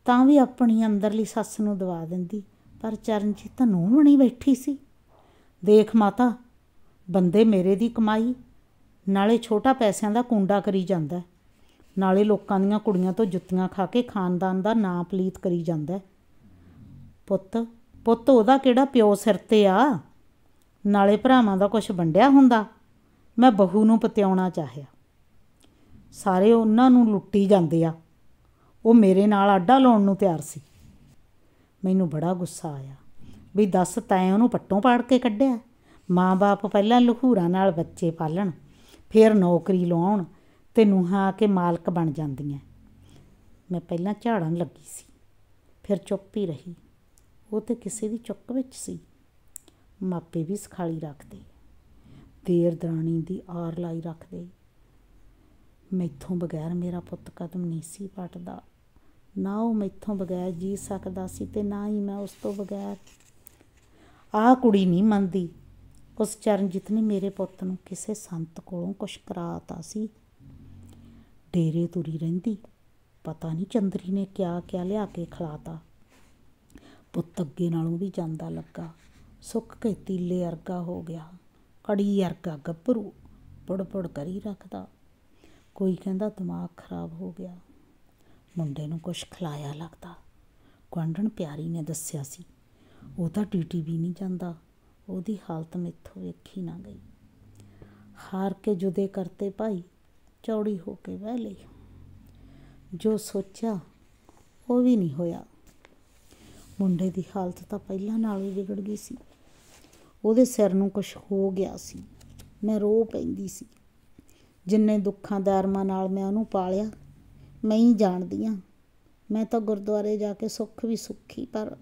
ਤਾਂ ਵੀ ਆਪਣੀ ਅੰਦਰਲੀ ਸੱਸ ਨੂੰ ਦਵਾ ਦਿੰਦੀ ਪਰ ਚਰਨਜੀਤ ਤਾਂ ਨੂੰ ਬਣੀ ਬੈਠੀ ਸੀ ਦੇਖ ਮਾਤਾ ਬੰਦੇ ਮੇਰੇ ਦੀ ਕਮਾਈ ਨਾਲੇ ਛੋਟਾ ਪੈਸਿਆਂ ਦਾ ਕੁੰਡਾ ਕਰੀ ਜਾਂਦਾ ਨਾਲੇ ਲੋਕਾਂ ਦੀਆਂ ਕੁੜੀਆਂ ਤੋਂ ਜੁੱਤੀਆਂ ਖਾ ਕੇ ਖਾਨਦਾਨ ਦਾ ਨਾਂ ਪਲੀਤ ਕਰੀ ਜਾਂਦਾ ਪੁੱਤ ਪੁੱਤ ਉਹਦਾ ਕਿਹੜਾ ਪਿਓ ਸਿਰ ਤੇ ਆ ਨਾਲੇ ਭਰਾਵਾਂ ਦਾ ਕੁਝ ਵੰਡਿਆ ਹੁੰਦਾ ਮੈਂ ਬਹੂ ਨੂੰ ਪਤਿਆਉਣਾ ਚਾਹਿਆ ਸਾਰੇ ਉਹਨਾਂ ਨੂੰ ਲੁੱਟੀ ਜਾਂਦੇ ਆ ਉਹ ਮੇਰੇ ਨਾਲ ਅੱਡਾ ਲਾਉਣ ਨੂੰ ਤਿਆਰ ਸੀ ਮੈਨੂੰ ਬੜਾ ਗੁੱਸਾ ਆਇਆ ਵੀ ਦੱਸ ਤੈਂ ਉਹਨੂੰ ਪੱਟੋਂ ਪਾੜ ਕੇ ਕੱਢਿਆ ਮਾਂ-ਬਾਪ ਪਹਿਲਾਂ ਲਖੂਰਾ ਨਾਲ ਬੱਚੇ ਪਾਲਣ ਫਿਰ ਨੌਕਰੀ ਲਾਉਣ ਤੇ ਨੂੰਹਾਂ ਆ ਕੇ ਮਾਲਕ ਬਣ ਜਾਂਦੀਆਂ ਮੈਂ ਪਹਿਲਾਂ ਝਾੜਨ ਲੱਗੀ ਸੀ ਫਿਰ ਚੁੱਪ ਹੀ ਰਹੀ ਉਹ ਤੇ ਕਿਸੇ ਦੀ ਚੁੱਕ ਵਿੱਚ ਸੀ ਮਾਪੇ ਵੀ ਸਖਾਲੀ ਰੱਖਦੇ ਦੇਰ ਦਰਾਣੀ ਦੀ ਆਰ ਲਾਈ ਰੱਖਦੇ ਮੈਥੋਂ ਬਗੈਰ ਮੇਰਾ ਪੁੱਤ ਕਦਮ ਨਹੀਂ ਸੀ ਪਟਦਾ ਨਾ ਉਹ ਮੈਥੋਂ ਬਗੈਰ ਜੀ ਸਕਦਾ ਸੀ ਤੇ ਨਾ ਹੀ ਮੈਂ ਉਸ ਤੋਂ ਬਗੈਰ ਆਹ ਕੁੜੀ ਨਹੀਂ ਮੰਨਦੀ ਉਸ ਚਰਨਜੀਤ ਨੇ ਮੇਰੇ ਪੁੱਤ ਨੂੰ ਕਿਸੇ ਸੰਤ ਕੋਲੋਂ ਕੁਛ ਕਰਾਤਾ ਸੀ ਡੇਰੇ ਤੁਰੀ ਰਹਿੰਦੀ ਪਤਾ ਨਹੀਂ ਚੰਦਰੀ ਨੇ ਕਿਆ ਕਿਆ ਲਿਆ ਕੇ ਖਲਾਤਾ ਪੁੱਤ ਅੱਗੇ ਨਾਲੋਂ ਵੀ ਜਾਂਦਾ ਲੱਗਾ ਸੁੱਕ ਕੇ ਤੀਲੇ ਅਰਗਾ ਹੋ ਗਿਆ ਕੜੀ ਅਰਗਾ ਗੱਭਰੂ ਪੜਪੜ ਕਰੀ ਰੱਖਦਾ ਕੋਈ ਕਹਿੰਦਾ ਦਿਮਾਗ ਖਰਾਬ ਹੋ ਗਿਆ ਮੁੰਡੇ ਨੂੰ ਕੁਛ ਖਿਲਾਇਆ ਲੱਗਦਾ ਗੁਆਂਢਣ ਪਿਆਰੀ ਨੇ ਦੱਸਿਆ ਸੀ ਉਹ ਤਾਂ ਟੀਟੀ ਵੀ ਨਹੀਂ ਜਾਂਦਾ ਉਹਦੀ ਹਾਲਤ ਮਿੱਥੋ ਵੇਖੀ ਨਾ ਗਈ ਹਾਰ ਕੇ ਜੁਦੇ ਕਰਤੇ ਭਾਈ ਚੌੜੀ ਹੋ ਕੇ ਵਹਿ ਲਈ ਜੋ ਸੋਚਿਆ ਉਹ ਵੀ ਨਹੀਂ ਹੋਇਆ ਮੁੰਡੇ ਦੀ ਹਾਲਤ ਤਾਂ ਪਹਿਲਾਂ ਨਾਲੋਂ ਹੀ ਵਿਗੜ ਗਈ ਸੀ ਉਹਦੇ ਸਿਰ ਨੂੰ ਕੁਝ ਹੋ ਗਿਆ ਸੀ ਮੈਂ ਰੋ ਪੈਂਦੀ ਸੀ ਜਿੰਨੇ ਦੁੱਖਾਂ ਦਾ ਨਾਲ ਮੈਂ ਉਹਨੂੰ ਪਾਲਿਆ ਮੈਂ ਹੀ ਜਾਣਦੀ ਆ ਮੈਂ ਤਾਂ ਗੁਰਦੁਆਰੇ ਜਾ ਕੇ ਸੁੱਖ ਵੀ ਸੁੱਖੀ ਪਰ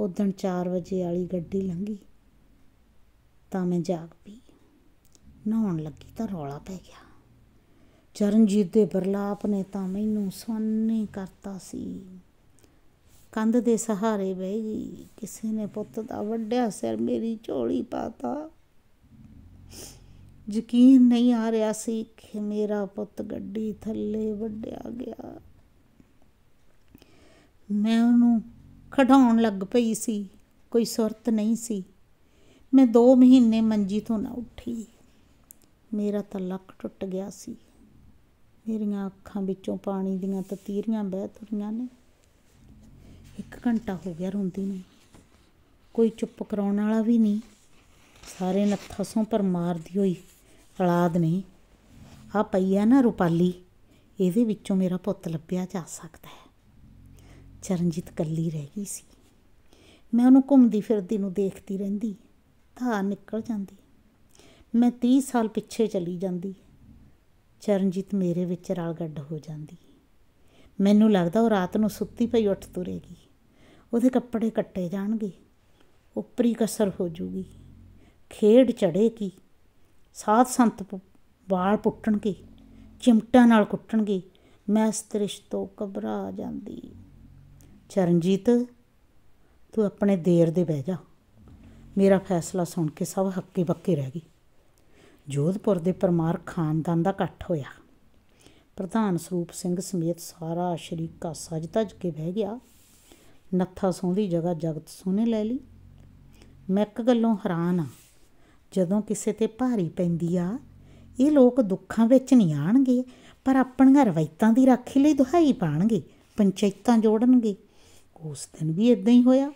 ਉਦੋਂ 4 ਵਜੇ ਵਾਲੀ ਗੱਡੀ ਲੰਗੀ ਤਾਂ ਮੈਂ ਜਾਗ ਪਈ ਨਹਾਉਣ ਲੱਗੀ ਤਾਂ ਰੌਲਾ ਪੈ ਗਿਆ ਚਰਨਜੀਤ ਦੇ ਬਰਲਾਪ ਨੇ ਤਾਂ ਮੈਨੂੰ ਸੁਣਨੇ ਕਰਤਾ ਸੀ ਕੰਧ ਦੇ ਸਹਾਰੇ ਬਹਿ ਗਈ ਕਿਸੇ ਨੇ ਪੁੱਤ ਦਾ ਵੱਡਿਆ ਸਿਰ ਮੇਰੀ ਝੋਲੀ ਪਾਤਾ ਯਕੀਨ ਨਹੀਂ ਆ ਰਿਹਾ ਸੀ ਕਿ ਮੇਰਾ ਪੁੱਤ ਗੱਡੀ ਥੱਲੇ ਵੱਡਿਆ ਗਿਆ ਮੈਂ ਉਹਨੂੰ ਖਡਾਉਣ ਲੱਗ ਪਈ ਸੀ ਕੋਈ ਸੁਰਤ ਨਹੀਂ ਸੀ ਮੈਂ 2 ਮਹੀਨੇ ਮੰਜੀ ਤੋਂ ਨਾ ਉੱਠੀ ਮੇਰਾ ਤਾਂ ਲੱਕ ਟੁੱਟ ਗਿਆ ਸੀ ਮੇਰੀਆਂ ਅੱਖਾਂ ਵਿੱਚੋਂ ਪਾਣੀ ਦੀਆਂ ਤਤੀਰੀਆਂ ਬਹਿ ਤੁਰੀਆਂ ਨੇ ਇੱਕ ਘੰਟਾ ਹੋ ਗਿਆ ਰੋਂਦੀ ਨੂੰ ਕੋਈ ਚੁੱਪ ਕਰਾਉਣ ਵਾਲਾ ਵੀ ਨਹੀਂ ਸਾਰੇ ਨੱਥਾ ਸੋਂ ਪਰ ਮਾਰਦੀ ਹੋਈ ਔਲਾਦ ਨਹੀਂ ਆ ਪਈਆ ਨਾ ਰੁਪਾਲੀ ਇਹਦੇ ਵਿੱਚੋਂ ਮੇਰਾ ਪੁੱਤ ਲੱਭਿਆ ਜਾ ਸਕਦਾ ਹੈ ਚਰਨਜੀਤ ਕੱਲੀ ਰਹਿ ਗਈ ਸੀ ਮੈਂ ਉਹਨੂੰ ਘੁੰਮਦੀ ਫਿਰਦੀ ਨੂੰ ਦੇਖਦੀ ਰਹਿੰਦੀ ਧਾਰ ਨਿਕਲ ਜਾਂਦੀ ਮੈਂ 30 ਸਾਲ ਪਿੱਛੇ ਚਲੀ ਜਾਂਦੀ ਚਰਨਜੀਤ ਮੇਰੇ ਵਿੱਚ ਰਲ ਗੱਡ ਹੋ ਜਾਂਦੀ ਮੈਨੂੰ ਲੱਗਦਾ ਉਹ ਰਾਤ ਨੂੰ ਸੁੱਤੀ ਪਈ ਉੱਠ ਤੁਰੇਗੀ ਉਹਦੇ ਕੱਪੜੇ ਕੱਟੇ ਜਾਣਗੇ ਉਪਰੀ ਕਸਰ ਹੋ ਜੂਗੀ ਖੇਡ ਚੜੇਗੀ ਸਾਧ ਸੰਤ ਵਾਲ ਪੁੱਟਣਗੇ ਚਿਮਟਾਂ ਨਾਲ ਕੁੱਟਣਗੇ ਮੈਂ ਇਸ ਤ੍ਰਿਸ਼ ਤੋਂ ਘਬਰਾ ਜਾਂਦੀ ਚਰਨਜੀਤ ਤੂੰ ਆਪਣੇ ਦੇਰ ਦੇ ਬਹਿ ਜਾ ਮੇਰਾ ਫੈਸਲਾ ਸੁਣ ਕੇ ਸਭ ਹੱਕੇ ਬੱਕੇ ਰਹਿ ਗਏ ਜੋਧਪੁਰ ਦੇ ਪਰਮਾਰ ਖਾਨਦਾਨ ਦਾ ਇਕੱਠ ਹੋਇਆ ਪ੍ਰਧਾਨ ਸਰੂਪ ਸਿੰਘ ਸਮੇਤ ਸਾਰਾ ਸ਼ਰੀਕਾ ਸਜ ਧਜ ਕੇ ਬਹਿ ਗਿਆ ਨੱਥਾ ਸੋਹਦੀ ਜਗ੍ਹਾ ਜਗਤ ਸੋਹਣੇ ਲੈ ਲਈ ਮੈਂ ਇੱਕ ਗੱਲੋਂ ਹੈਰਾਨ ਆ ਜਦੋਂ ਕਿਸੇ ਤੇ ਭਾਰੀ ਪੈਂਦੀ ਆ ਇਹ ਲੋਕ ਦੁੱਖਾਂ ਵਿੱਚ ਨਹੀਂ ਆਣਗੇ ਪਰ ਆਪਣੀਆਂ ਰਵਾਇਤਾਂ ਦੀ ਰਾਖੀ ਲਈ ਦੁਹਾਈ ਪਾਣਗੇ ਪੰਚਾਇਤਾਂ ਜੋੜਨਗੇ ਉਸ ਦਿਨ ਵੀ ਇਦਾਂ ਹੀ ਹੋਇਆ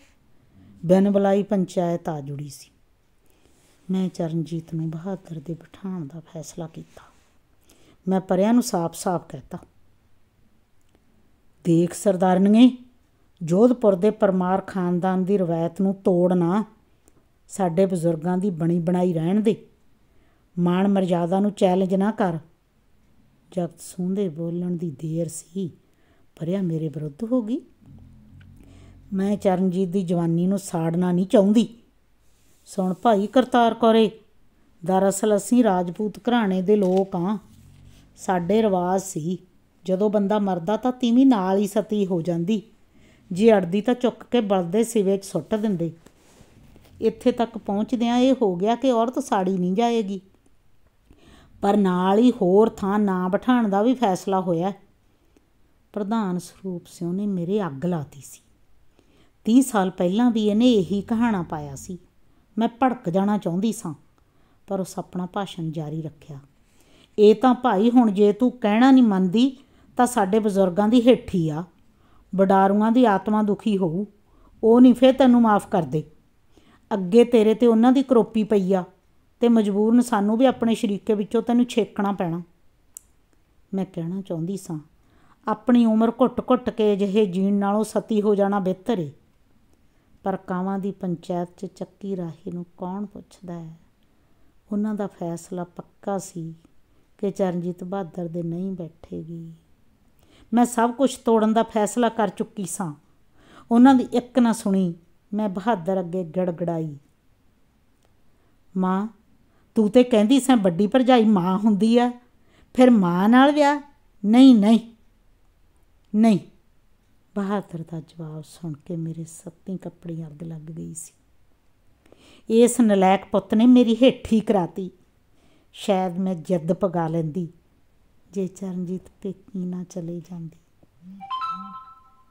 ਬੈਨ ਬਲਾਈ ਪੰਚਾਇਤ ਆ ਜੁੜੀ ਸੀ ਮੈਂ ਚਰਨਜੀਤ ਨੂੰ ਬਹਾਦਰ ਦੇ ਬਿਠਾਉਣ ਦਾ ਫੈਸਲਾ ਕੀਤਾ ਮੈਂ ਪਰਿਆਂ ਨੂੰ ਸਾਫ਼-ਸਾਫ਼ ਕਹਿਤਾ ਦੇਖ ਸਰਦਾਰਨੀਏ ਜੋਧਪੁਰ ਦੇ ਪਰਮਾਰ ਖਾਨਦਾਨ ਦੀ ਰਵਾਇਤ ਨੂੰ ਤੋੜਨਾ ਸਾਡੇ ਬਜ਼ੁਰਗਾਂ ਦੀ ਬਣੀ ਬਣਾਈ ਰਹਿਣ ਦੇ ਮਾਣ ਮਰਜ਼ਾਦਾ ਨੂੰ ਚੈਲੰਜ ਨਾ ਕਰ ਜਗਤ ਸੁੰਦੇ ਬੋਲਣ ਦੀ ਦੇਰ ਸੀ ਪਰਿਆ ਮੇਰੇ ਵਿਰੁੱਧ ਹੋ ਗਈ ਮੈਂ ਚਰਨਜੀਤ ਦੀ ਜਵਾਨੀ ਨੂੰ ਸਾੜਨਾ ਨਹੀਂ ਚਾਹੁੰਦੀ ਸੁਣ ਭਾਈ ਕਰਤਾਰ ਕੋਰੇ ਦਰਅਸਲ ਅਸੀਂ ਰਾਜਪੂਤ ਘਰਾਣੇ ਦੇ ਲੋਕ ਆ ਸਾਡੇ ਰਿਵਾਜ ਸੀ ਜਦੋਂ ਬੰਦਾ ਮਰਦਾ ਤਾਂ ਤੀਵੀਂ ਨਾਲ ਹੀ ਸਤੀ ਹੋ ਜਾਂਦੀ ਜੇ ਅੜਦੀ ਤਾਂ ਚੁੱਕ ਕੇ ਬਲਦੇ ਸਿਵੇ 'ਚ ਸੁੱਟ ਦਿੰਦੇ ਇੱਥੇ ਤੱਕ ਪਹੁੰਚਦਿਆਂ ਇਹ ਹੋ ਗਿਆ ਕਿ ਔਰਤ ਸਾੜੀ ਨਹੀਂ ਜਾਏਗੀ ਪਰ ਨਾਲ ਹੀ ਹੋਰ ਥਾਂ ਨਾ ਬਿਠਾਣ ਦਾ ਵੀ ਫੈਸਲਾ ਹੋਇਆ ਪ੍ਰਧਾਨ ਸਰੂਪ ਸਿੰਘ ਨੇ ਮੇਰੇ ਅੱਗ ਲਾਤੀ ਸੀ 30 ਸਾਲ ਪਹਿਲਾਂ ਵੀ ਇਹਨੇ ਇਹੀ ਕਹਾਣਾ ਪਾਇਆ ਸੀ ਮੈਂ ਭੜਕ ਜਾਣਾ ਚਾਹੁੰਦੀ ਸਾਂ ਪਰ ਉਸ ਆਪਣਾ ਭਾਸ਼ਣ ਜਾਰੀ ਰੱਖਿਆ ਇਹ ਤਾਂ ਭਾਈ ਹੁਣ ਜੇ ਤੂੰ ਕਹਿਣਾ ਨਹੀਂ ਮੰਨਦੀ ਤਾਂ ਸਾਡੇ ਬਜ਼ੁਰਗਾਂ ਦੀ ਹੇਠੀ ਆ ਬਡਾਰੂਆਂ ਦੀ ਆਤਮਾ ਦੁਖੀ ਹੋਊ ਉਹ ਨਹੀਂ ਫੇਰ ਤੈਨੂੰ ਮਾਫ ਕਰਦੇ ਅੱਗੇ ਤੇਰੇ ਤੇ ਉਹਨਾਂ ਦੀ ਕਰੋਪੀ ਪਈ ਆ ਤੇ ਮਜਬੂਰਨ ਸਾਨੂੰ ਵੀ ਆਪਣੇ ਸ਼ਰੀਕੇ ਵਿੱਚੋਂ ਤੈਨੂੰ ਛੇਕਣਾ ਪੈਣਾ ਮੈਂ ਕਹਿਣਾ ਚਾਹੁੰਦੀ ਸਾਂ ਆਪਣੀ ਉਮਰ ਘੁੱਟ-ਘੁੱਟ ਕੇ ਅਜਿਹੇ ਜੀਣ ਨਾਲੋਂ ਸਤੀ ਹੋ ਜਾਣਾ ਬਿਹਤਰ ਏ ਪਰ ਕਾਵਾਂ ਦੀ ਪੰਚਾਇਤ 'ਚ ਚੱਕੀ ਰਾਹੀ ਨੂੰ ਕੌਣ ਪੁੱਛਦਾ ਹੈ ਉਹਨਾਂ ਦਾ ਫੈਸਲਾ ਪੱਕਾ ਸੀ ਕਿ ਚਰਨਜੀਤ ਬਹਾਦਰ ਦੇ ਨਹੀਂ ਬੈਠੇਗੀ ਮੈਂ ਸਭ ਕੁਝ ਤੋੜਨ ਦਾ ਫੈਸਲਾ ਕਰ ਚੁੱਕੀ ਸਾਂ ਉਹਨਾਂ ਦੀ ਇੱਕ ਨਾ ਸੁਣੀ ਮੈਂ ਬਹਾਦਰ ਅੱਗੇ ਗੜਗੜਾਈ ਮਾਂ ਤੂੰ ਤੇ ਕਹਿੰਦੀ ਸੈਂ ਵੱਡੀ ਭਰਜਾਈ ਮਾਂ ਹੁੰਦੀ ਆ ਫਿਰ ਮਾਂ ਨਾਲ ਵਿਆਹ ਨਹੀਂ ਨਹੀਂ ਨਹੀਂ ਬਹਾਦਰ ਦਾ ਜਵਾਬ ਸੁਣ ਕੇ ਮੇਰੇ ਸੱਤੇ ਕੱਪੜੇ ਅੱਗ ਲੱਗ ਗਈ ਸੀ ਇਸ ਨਲਾਇਕ ਪੁੱਤ ਨੇ ਮੇਰੀ ਹੇਠੀ ਕਰਾਤੀ ਸ਼ਾਇਦ ਮੈਂ ਜਦ ਪਗਾ ਲੈਂਦੀ ਜੇ ਚਰਨਜੀਤ ਤੇ ਨਾ ਚਲੇ ਜਾਂਦੀ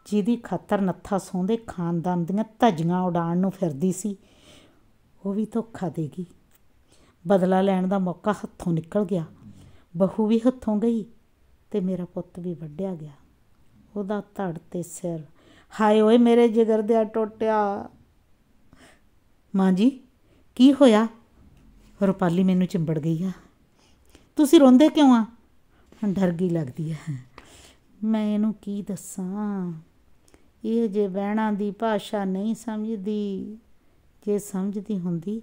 ਜਿਹਦੀ ਖਾਤਰ ਨੱਥਾ ਸੌਂਦੇ ਖਾਨਦਾਨ ਦੀਆਂ ਧੱਜੀਆਂ ਉਡਾਣ ਨੂੰ ਫਿਰਦੀ ਸੀ ਉਹ ਵੀ ਧੋਖਾ ਦੇ ਗਈ ਬਦਲਾ ਲੈਣ ਦਾ ਮੌਕਾ ਹੱਥੋਂ ਨਿਕਲ ਗਿਆ ਬਹੂ ਵੀ ਹੱਥੋਂ ਗਈ ਤੇ ਮੇਰਾ ਪੁੱਤ ਵੀ ਵੱਢਿਆ ਗਿਆ ਉਹਦਾ ਧੜ ਤੇ ਸਿਰ ਹਾਏ ਓਏ ਮੇਰੇ ਜਿਗਰ ਦੇ ਟੁੱਟਿਆ ਮਾਂ ਜੀ ਕੀ ਹੋਇਆ ਰੁਪਾਲੀ ਮੈਨੂੰ ਚਿੰਬੜ ਗਈ ਆ ਤੁਸੀਂ ਰੋਂਦੇ ਕਿਉਂ ਆ ਡਰ ਗਈ ਲੱਗਦੀ ਹੈ ਮੈਂ ਇਹਨੂੰ ਕੀ ਦੱਸਾਂ ਇਹ ਜੇ ਬਹਿਣਾ ਦੀ ਭਾਸ਼ਾ ਨਹੀਂ ਸਮਝਦੀ ਜੇ ਸਮਝਦੀ ਹੁੰਦੀ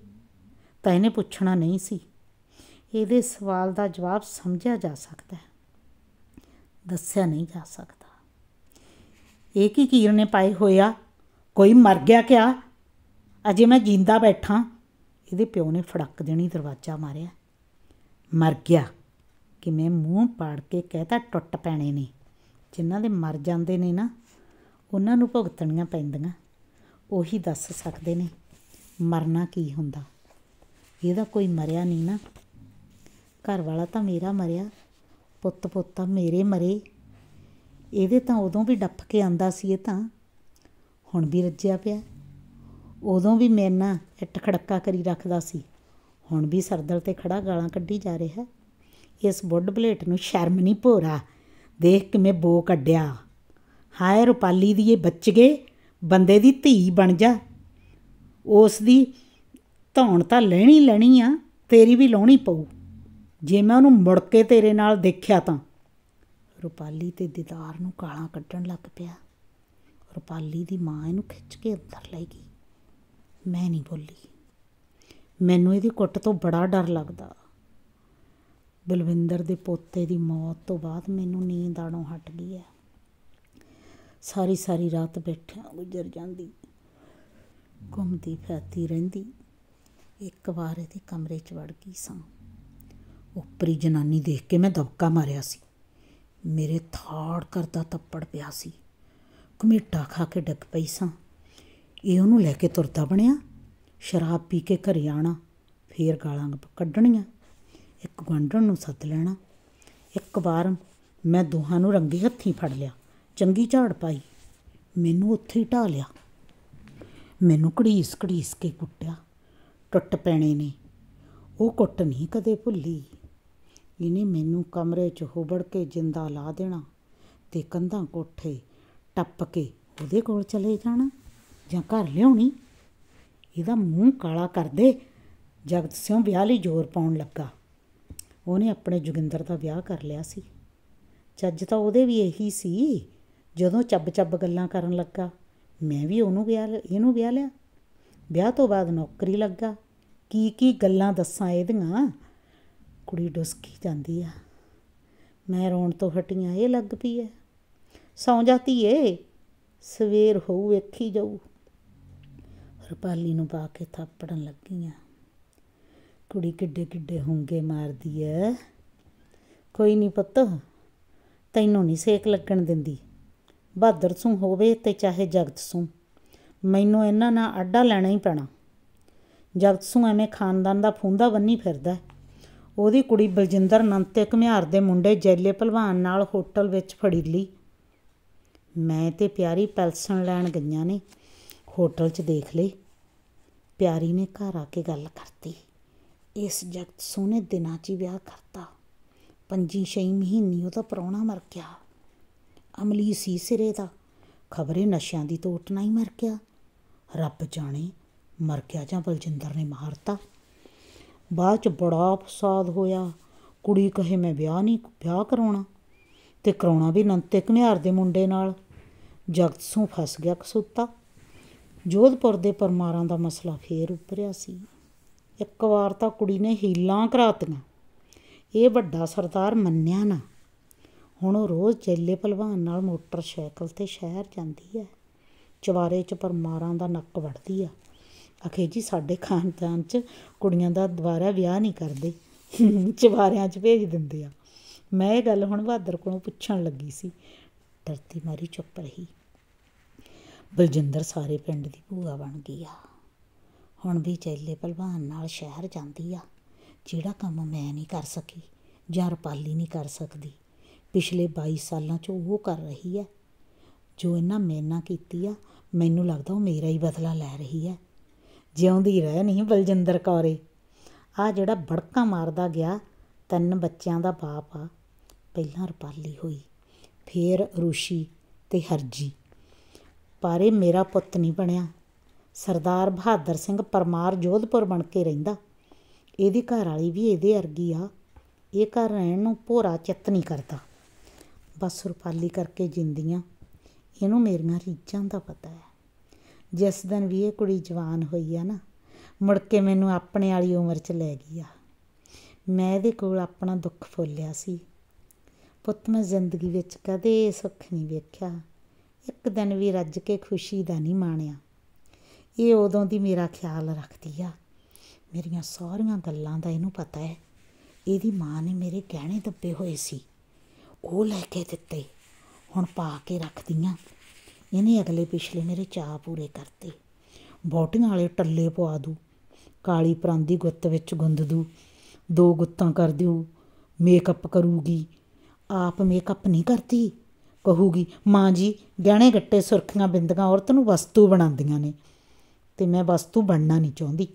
ਤਾਂ ਇਹਨੇ ਪੁੱਛਣਾ ਨਹੀਂ ਸੀ ਇਹਦੇ ਸਵਾਲ ਦਾ ਜਵਾਬ ਸਮਝਿਆ ਜਾ ਸਕਦਾ ਹੈ ਦੱਸਿਆ ਨਹੀਂ ਜਾ ਸਕਦਾ ਇਹ ਕੀ ਕੀਰ ਨੇ ਪਾਏ ਹੋਇਆ ਕੋਈ ਮਰ ਗਿਆ ਕਿਆ ਅਜੇ ਮੈਂ ਜਿੰਦਾ ਬੈਠਾ ਇਹਦੇ ਪਿਓ ਨੇ ਫੜਕ ਦੇਣੀ ਦਰਵਾਜ਼ਾ ਮਾਰਿਆ ਮਰ ਗਿਆ ਕਿ ਮੈਂ ਮੂੰਹ ਪਾੜ ਕੇ ਕਹਤਾ ਟੁੱਟ ਪੈਣੇ ਨੇ ਜਿਨ੍ਹਾਂ ਦੇ ਮਰ ਜਾਂਦੇ ਨੇ ਨਾ ਉਹਨਾਂ ਨੂੰ ਭੁਗਤਣੀਆਂ ਪੈਂਦੀਆਂ ਉਹੀ ਦੱਸ ਸਕਦੇ ਨੇ ਮਰਨਾ ਕੀ ਹੁੰਦਾ ਇਹਦਾ ਕੋਈ ਮਰਿਆ ਨਹੀਂ ਨਾ ਘਰ ਵਾਲਾ ਤਾਂ ਮੇਰਾ ਮਰਿਆ ਪੁੱਤ ਪੋਤਾ ਮੇਰੇ ਮਰੇ ਇਹਦੇ ਤਾਂ ਉਦੋਂ ਵੀ ਡੱਫ ਕੇ ਆਂਦਾ ਸੀ ਇਹ ਤਾਂ ਹੁਣ ਵੀ ਰੱਜਿਆ ਪਿਆ ਉਦੋਂ ਵੀ ਮੇਰੇ ਨਾਲ ਇੱਟ ਖੜੱਕਾ ਕਰੀ ਰੱਖਦਾ ਸੀ ਹੁਣ ਵੀ ਸਰਦਲ ਤੇ ਖੜਾ ਗਾਲਾਂ ਕੱਢੀ ਜਾ ਰਿਹਾ ਇਸ ਬੁੱਢ ਬਲੇਟ ਨੂੰ ਸ਼ਰਮ ਨਹੀਂ ਭੋਰਾ ਦੇਖ ਕਿਵੇਂ ਬੋ ਕੱਢਿਆ ਹਾਏ ਰੁਪਾਲੀ ਦੀ ਇਹ ਬਚ ਗਏ ਬੰਦੇ ਦੀ ਧੀ ਬਣ ਜਾ ਉਸ ਦੀ ਧੌਣ ਤਾਂ ਲੈਣੀ ਲੈਣੀ ਆ ਤੇਰੀ ਵੀ ਲਾਉਣੀ ਪਊ ਜੇ ਮੈਂ ਉਹਨੂੰ ਮੁੜ ਕੇ ਤੇਰੇ ਨਾਲ ਦੇਖਿਆ ਤਾਂ ਰੁਪਾਲੀ ਤੇ ਦਿਦਾਰ ਨੂੰ ਕਾਲਾ ਕੱਢਣ ਲੱਗ ਪਿਆ ਰੁਪਾਲੀ ਦੀ ਮਾਂ ਇਹਨੂੰ ਖਿੱਚ ਕੇ ਅੰਦਰ ਲੈ ਗਈ ਮੈਂ ਨਹੀਂ ਬੋਲੀ ਮੈਨੂੰ ਇਹਦੀ ਕੁੱਟ ਤੋਂ ਬੜਾ ਡਰ ਲੱਗਦਾ ਬਲਵਿੰਦਰ ਦੇ ਪੋਤੇ ਦੀ ਮੌਤ ਤੋਂ ਬਾਅਦ ਮੈਨੂੰ ਨੀਂਦ ਆਣੋਂ ਹਟ ਗਈ ਹੈ ਸਾਰੀ ਸਾਰੀ ਰਾਤ ਬੈਠਿਆਂ ਗੁਜ਼ਰ ਜਾਂਦੀ ਘੁੰਮਦੀ ਫਿਰਦੀ ਰਹਿੰਦੀ ਇੱਕ ਵਾਰ ਇਹਦੇ ਕਮਰੇ 'ਚ ਵੜ ਗਈ ਸਾਂ ਉੱਪਰੀ ਜਨਾਨੀ ਦੇਖ ਕੇ ਮੈਂ ਦਬਕਾ ਮਾਰਿਆ ਸੀ ਮੇਰੇ ਥਾੜ ਕਰਦਾ ਤੱਪੜ ਪਿਆ ਸੀ ਕਮੇਟਾ ਖਾ ਕੇ ਡੱਕ ਪਈ ਸਾਂ ਇਹ ਉਹਨੂੰ ਲੈ ਕੇ ਤੁਰਦਾ ਬਣਿਆ ਸ਼ਰਾਬ ਪੀ ਕੇ ਘਰੇ ਆਣਾ ਫੇਰ ਗਾਲਾਂ ਕੱਢਣੀਆਂ ਇੱਕ ਗੰਡਣ ਨੂੰ ਸੱਦ ਲੈਣਾ ਇੱਕ ਵਾਰ ਮੈਂ ਦੋਹਾਂ ਨੂੰ ਰੰਗੇ ਹੱਥੀਂ ਫੜ ਲਿਆ ਚੰਗੀ ਝਾੜ ਪਾਈ ਮੈਨੂੰ ਉੱਥੇ ਹੀ ਢਾ ਲਿਆ ਮੈਨੂੰ ਘੜੀਸ ਘੜੀਸ ਕੇ ਕੁੱਟਿਆ ਟੁੱਟ ਪੈਣੇ ਨੇ ਉਹ ਕੁੱਟ ਨਹੀਂ ਕਦੇ ਭੁੱਲੀ ਇਹਨੇ ਮੈਨੂੰ ਕਮਰੇ 'ਚ ਹੋਬੜ ਕੇ ਜਿੰਦਾ ਲਾ ਦੇਣਾ ਤੇ ਕੰਧਾਂ ਕੋਠੇ ਟੱਪ ਕੇ ਉਹਦੇ ਕੋਲ ਚਲੇ ਜਾਣਾ ਜਾਂ ਘਰ ਲਿਆਉਣੀ ਇਹਦਾ ਮੂੰਹ ਕਾਲਾ ਕਰਦੇ ਜਗਤ ਸਿੰਘ ਵਿਆਹ ਲਈ ਜ਼ੋਰ ਪਾਉਣ ਲੱਗਾ ਉਹਨੇ ਆਪਣੇ ਜੁਗਿੰਦਰ ਦਾ ਵਿਆਹ ਕਰ ਲਿਆ ਸੀ ਚੱਜ ਤਾਂ ਉਹਦੇ ਵੀ ਇਹੀ ਸੀ ਜਦੋਂ ਚੱਬ ਚੱਬ ਗੱਲਾਂ ਕਰਨ ਲੱਗਾ ਮੈਂ ਵੀ ਉਹਨੂੰ ਵਿਆਹ ਇਹਨੂੰ ਵਿਆਹ ਲਿਆ ਵਿਆਹ ਤੋਂ ਬਾਅਦ ਨੌਕਰੀ ਲੱਗਾ ਕੀ ਕੀ ਗੱਲਾਂ ਦੱਸਾਂ ਇਹਦੀਆਂ ਕੁੜੀ ਡੁਸਕੀ ਜਾਂਦੀ ਆ ਮੈਂ ਰੋਣ ਤੋਂ ਹਟੀਆਂ ਇਹ ਲੱਗ ਪਈ ਐ ਸੌਂ ਜਾਤੀ ਏ ਸਵੇਰ ਹੋਊ ਵੇਖੀ ਜਾਊ ਰਪਾਲੀ ਨੂੰ ਪਾ ਕੇ ਥਾਪੜਨ ਲੱਗੀਆਂ ਕੁੜੀ ਕਿੱਡੇ ਕਿੱਡੇ ਹੁੰਗੇ ਮਾਰਦੀ ਐ ਕੋਈ ਨਹੀਂ ਪੁੱਤ ਤੈਨੂੰ ਨਹੀਂ ਸੇਕ ਲੱਗਣ ਦਿੰਦੀ ਬਹਾਦਰ ਸਿੰਘ ਹੋਵੇ ਤੇ ਚਾਹੇ ਜਗਤ ਸਿੰਘ ਮੈਨੂੰ ਇਹਨਾਂ ਨਾਲ ਅੱਡਾ ਲੈਣਾ ਹੀ ਪੈਣਾ ਜਗਤ ਸਿੰਘ ਐਵੇਂ ਖਾਨਦਾਨ ਦਾ ਫੁੰਦਾ ਬੰਨੀ ਫਿਰਦਾ ਉਹਦੀ ਕੁੜੀ ਬਲਜਿੰਦਰ ਨੰਦ ਤੇ ਘਮਿਆਰ ਦੇ ਮੁੰਡੇ ਜੈਲੇ ਭਲਵਾਨ ਨਾਲ ਹੋਟਲ ਵਿੱਚ ਫੜੀ ਲਈ ਮੈਂ ਤੇ ਪਿਆਰੀ ਪੈਲਸਨ ਲੈਣ ਗਈਆਂ ਨੇ ਹੋਟਲ 'ਚ ਦੇਖ ਲਈ ਪਿਆਰੀ ਨੇ ਘਰ ਆ ਕੇ ਗੱਲ ਕਰਤੀ ਇਸ ਜਗਤ ਸੋਨੇ ਦਿਨਾਂ 'ਚ ਵਿਆਹ ਕਰਤਾ ਪੰਜੀ ਛੇ ਮਹੀਨੇ ਤਾਂ ਪਰੌਣਾ ਮਰ ਗਿਆ ਅਮਲੀ ਸੀ ਸਿਰੇ ਦਾ ਖਬਰੇ ਨਸ਼ਿਆਂ ਦੀ ਤੋਟ ਨਾ ਹੀ ਮਰ ਗਿਆ ਰੱਬ ਜਾਣੇ ਮਰ ਗਿਆ ਜਾਂ ਬਲਜਿੰਦਰ ਨੇ ਮਾਰਤਾ ਬਾਅਦ ਚ ਬੜਾ ਫਸਾਦ ਹੋਇਆ ਕੁੜੀ ਕਹੇ ਮੈਂ ਵਿਆਹ ਨਹੀਂ ਵਿਆਹ ਕਰਾਉਣਾ ਤੇ ਕਰਾਉਣਾ ਵੀ ਨੰਤੇ ਕਨਿਆਰ ਦੇ ਮੁੰਡੇ ਨਾਲ ਜਗਤ ਸੂ ਫਸ ਗਿਆ ਕਸੂਤਾ ਜੋਧਪੁਰ ਦੇ ਪਰਮਾਰਾਂ ਦਾ ਮਸਲਾ ਫੇਰ ਉੱਪਰਿਆ ਸੀ ਇੱਕ ਵਾਰ ਤਾਂ ਕੁੜੀ ਨੇ ਹੀਲਾਂ ਕਰਾਤੀਆਂ ਇਹ ਵੱਡਾ ਸਰਦਾਰ ਮੰਨਿਆ ਨਾ ਹੁਣ ਉਹ ਰੋਜ਼ ਚੇਲੇ ਭਲਵਾਨ ਨਾਲ ਮੋਟਰਸਾਈਕਲ 'ਤੇ ਸ਼ਹਿਰ ਜਾਂਦੀ ਹੈ ਚਵਾਰੇ 'ਚ ਪਰਮਾਰਾਂ ਦਾ ਨੱਕ ਵੱਢਦੀ ਆ ਆਖੇ ਜੀ ਸਾਡੇ ਖਾਨਦਾਨ 'ਚ ਕੁੜੀਆਂ ਦਾ ਦੁਬਾਰਾ ਵਿਆਹ ਨਹੀਂ ਕਰਦੇ ਚਵਾਰਿਆਂ 'ਚ ਭੇਜ ਦਿੰਦੇ ਆ ਮੈਂ ਇਹ ਗੱਲ ਹੁਣ ਬਹਾਦਰ ਕੋਲੋਂ ਪੁੱਛਣ ਲੱਗੀ ਸੀ ਡਰਦੀ ਮਾਰੀ ਚੁੱਪ ਰਹੀ ਬਲਜਿੰਦਰ ਸਾਰੇ ਪਿੰਡ ਦੀ ਭੂਆ ਬਣ ਗਈ ਆ ਹੁਣ ਵੀ ਚੈਲੇ ਭਲਵਾਨ ਨਾਲ ਸ਼ਹਿਰ ਜਾਂਦੀ ਆ ਜਿਹੜਾ ਕੰਮ ਮੈਂ ਨਹੀਂ ਕਰ ਸਕੀ ਜਾਂ ਰਪਾਲੀ ਨਹੀਂ ਕਰ ਸਕਦੀ ਪਿਛਲੇ 22 ਸਾਲਾਂ 'ਚ ਉਹ ਕਰ ਰਹੀ ਹੈ ਜੋ ਇਹਨਾਂ ਮੇਰੇ ਨਾਲ ਕੀਤੀ ਆ ਮੈਨੂੰ ਲੱਗਦਾ ਉਹ ਮੇਰਾ ਹੀ ਬਦਲਾ ਲੈ ਰਹੀ ਹੈ ਜਿਉਂਦੀ ਰਹਿ ਨਹੀਂ ਬਲਜਿੰਦਰ ਕੌਰੇ ਆ ਜਿਹੜਾ ਬੜਕਾ ਮਾਰਦਾ ਗਿਆ ਤਿੰਨ ਬੱਚਿਆਂ ਦਾ ਬਾਪ ਆ ਪਹਿਲਾਂ ਰਪਾਲੀ ਹੋਈ ਫੇਰ ਰੂਸ਼ੀ ਤੇ ਹਰਜੀ ਪਰ ਇਹ ਮੇਰਾ ਪੁੱਤ ਨਹੀਂ ਬਣਿਆ ਸਰਦਾਰ ਬਹਾਦਰ ਸਿੰਘ ਪਰਮਾਰ ਜੋਧਪੁਰ ਬਣ ਕੇ ਰਹਿੰਦਾ ਇਹਦੀ ਘਰ ਵਾਲੀ ਵੀ ਇਹਦੇ ਅਰਗੀ ਆ ਇਹ ਘਰ ਰਹਿਣ ਨੂੰ ਭੋਰਾ ਚਿੱਤ ਨਹੀਂ ਕਰਦਾ ਬਸ ਰੁਪਾਲੀ ਕਰਕੇ ਜਿੰਦੀਆਂ ਇਹਨੂੰ ਮੇਰੀਆਂ ਰੀਝਾਂ ਦਾ ਪਤਾ ਹੈ ਜਿਸ ਦਿਨ ਵੀ ਇਹ ਕੁੜੀ ਜਵਾਨ ਹੋਈ ਆ ਨਾ ਮੁੜ ਕੇ ਮੈਨੂੰ ਆਪਣੇ ਵਾਲੀ ਉਮਰ 'ਚ ਲੈ ਗਈ ਆ ਮੈਂ ਇਹਦੇ ਕੋਲ ਆਪਣਾ ਦੁੱਖ ਫੋਲਿਆ ਸੀ ਪੁੱਤ ਮੈਂ ਜ਼ਿੰਦਗੀ ਵਿੱਚ ਕਦੇ ਸੁੱਖ ਨਹੀਂ ਵੇਖਿਆ ਇੱਕ ਦਿਨ ਵੀ ਰੱਜ ਕੇ ਖੁਸ਼ੀ ਦਾ ਨਹੀਂ ਮਾਣਿਆ ਇਹ ਉਦੋਂ ਦੀ ਮੇਰਾ ਖਿਆਲ ਰੱਖਦੀ ਆ ਮੇਰੀਆਂ ਸਾਰੀਆਂ ਗੱਲਾਂ ਦਾ ਇਹਨੂੰ ਪਤਾ ਹੈ ਇਹਦੀ ਮਾਂ ਨੇ ਮੇਰੇ ਗਹਿਣੇ ਦੱਬੇ ਹੋਏ ਸੀ ਉਹ ਲੈ ਕੇ ਦਿੱਤੇ ਹੁਣ ਪਾ ਕੇ ਰੱਖਦੀਆਂ ਇਹਨੇ ਅਗਲੇ ਪਿਛਲੇ ਮੇਰੇ ਚਾਹ ਪੂਰੇ ਕਰਤੇ ਬੋਟੀਆਂ ਵਾਲੇ ਟੱਲੇ ਪਵਾ ਦੂ ਕਾਲੀ ਪਰਾਂਦੀ ਗੁੱਤ ਵਿੱਚ ਗੁੰਦ ਦੂ ਦੋ ਗੁੱਤਾਂ ਕਰ ਦਿਓ ਮੇਕਅਪ ਕਰੂਗੀ ਆਪ ਮੇਕਅਪ ਨਹੀਂ ਕਰਦੀ ਕਹੂਗੀ ਮਾਂ ਜੀ ਗਹਿਣੇ ਗੱਟੇ ਸੁਰਖੀਆਂ ਬਿੰਦੀਆਂ ਔਰਤ ਨੂੰ ਵਸਤੂ ਬਣਾਉਂਦੀਆਂ ਨੇ ਤੇ ਮੈਂ ਵਸਤੂ ਬਣਨਾ ਨਹੀਂ ਚਾਹੁੰਦੀ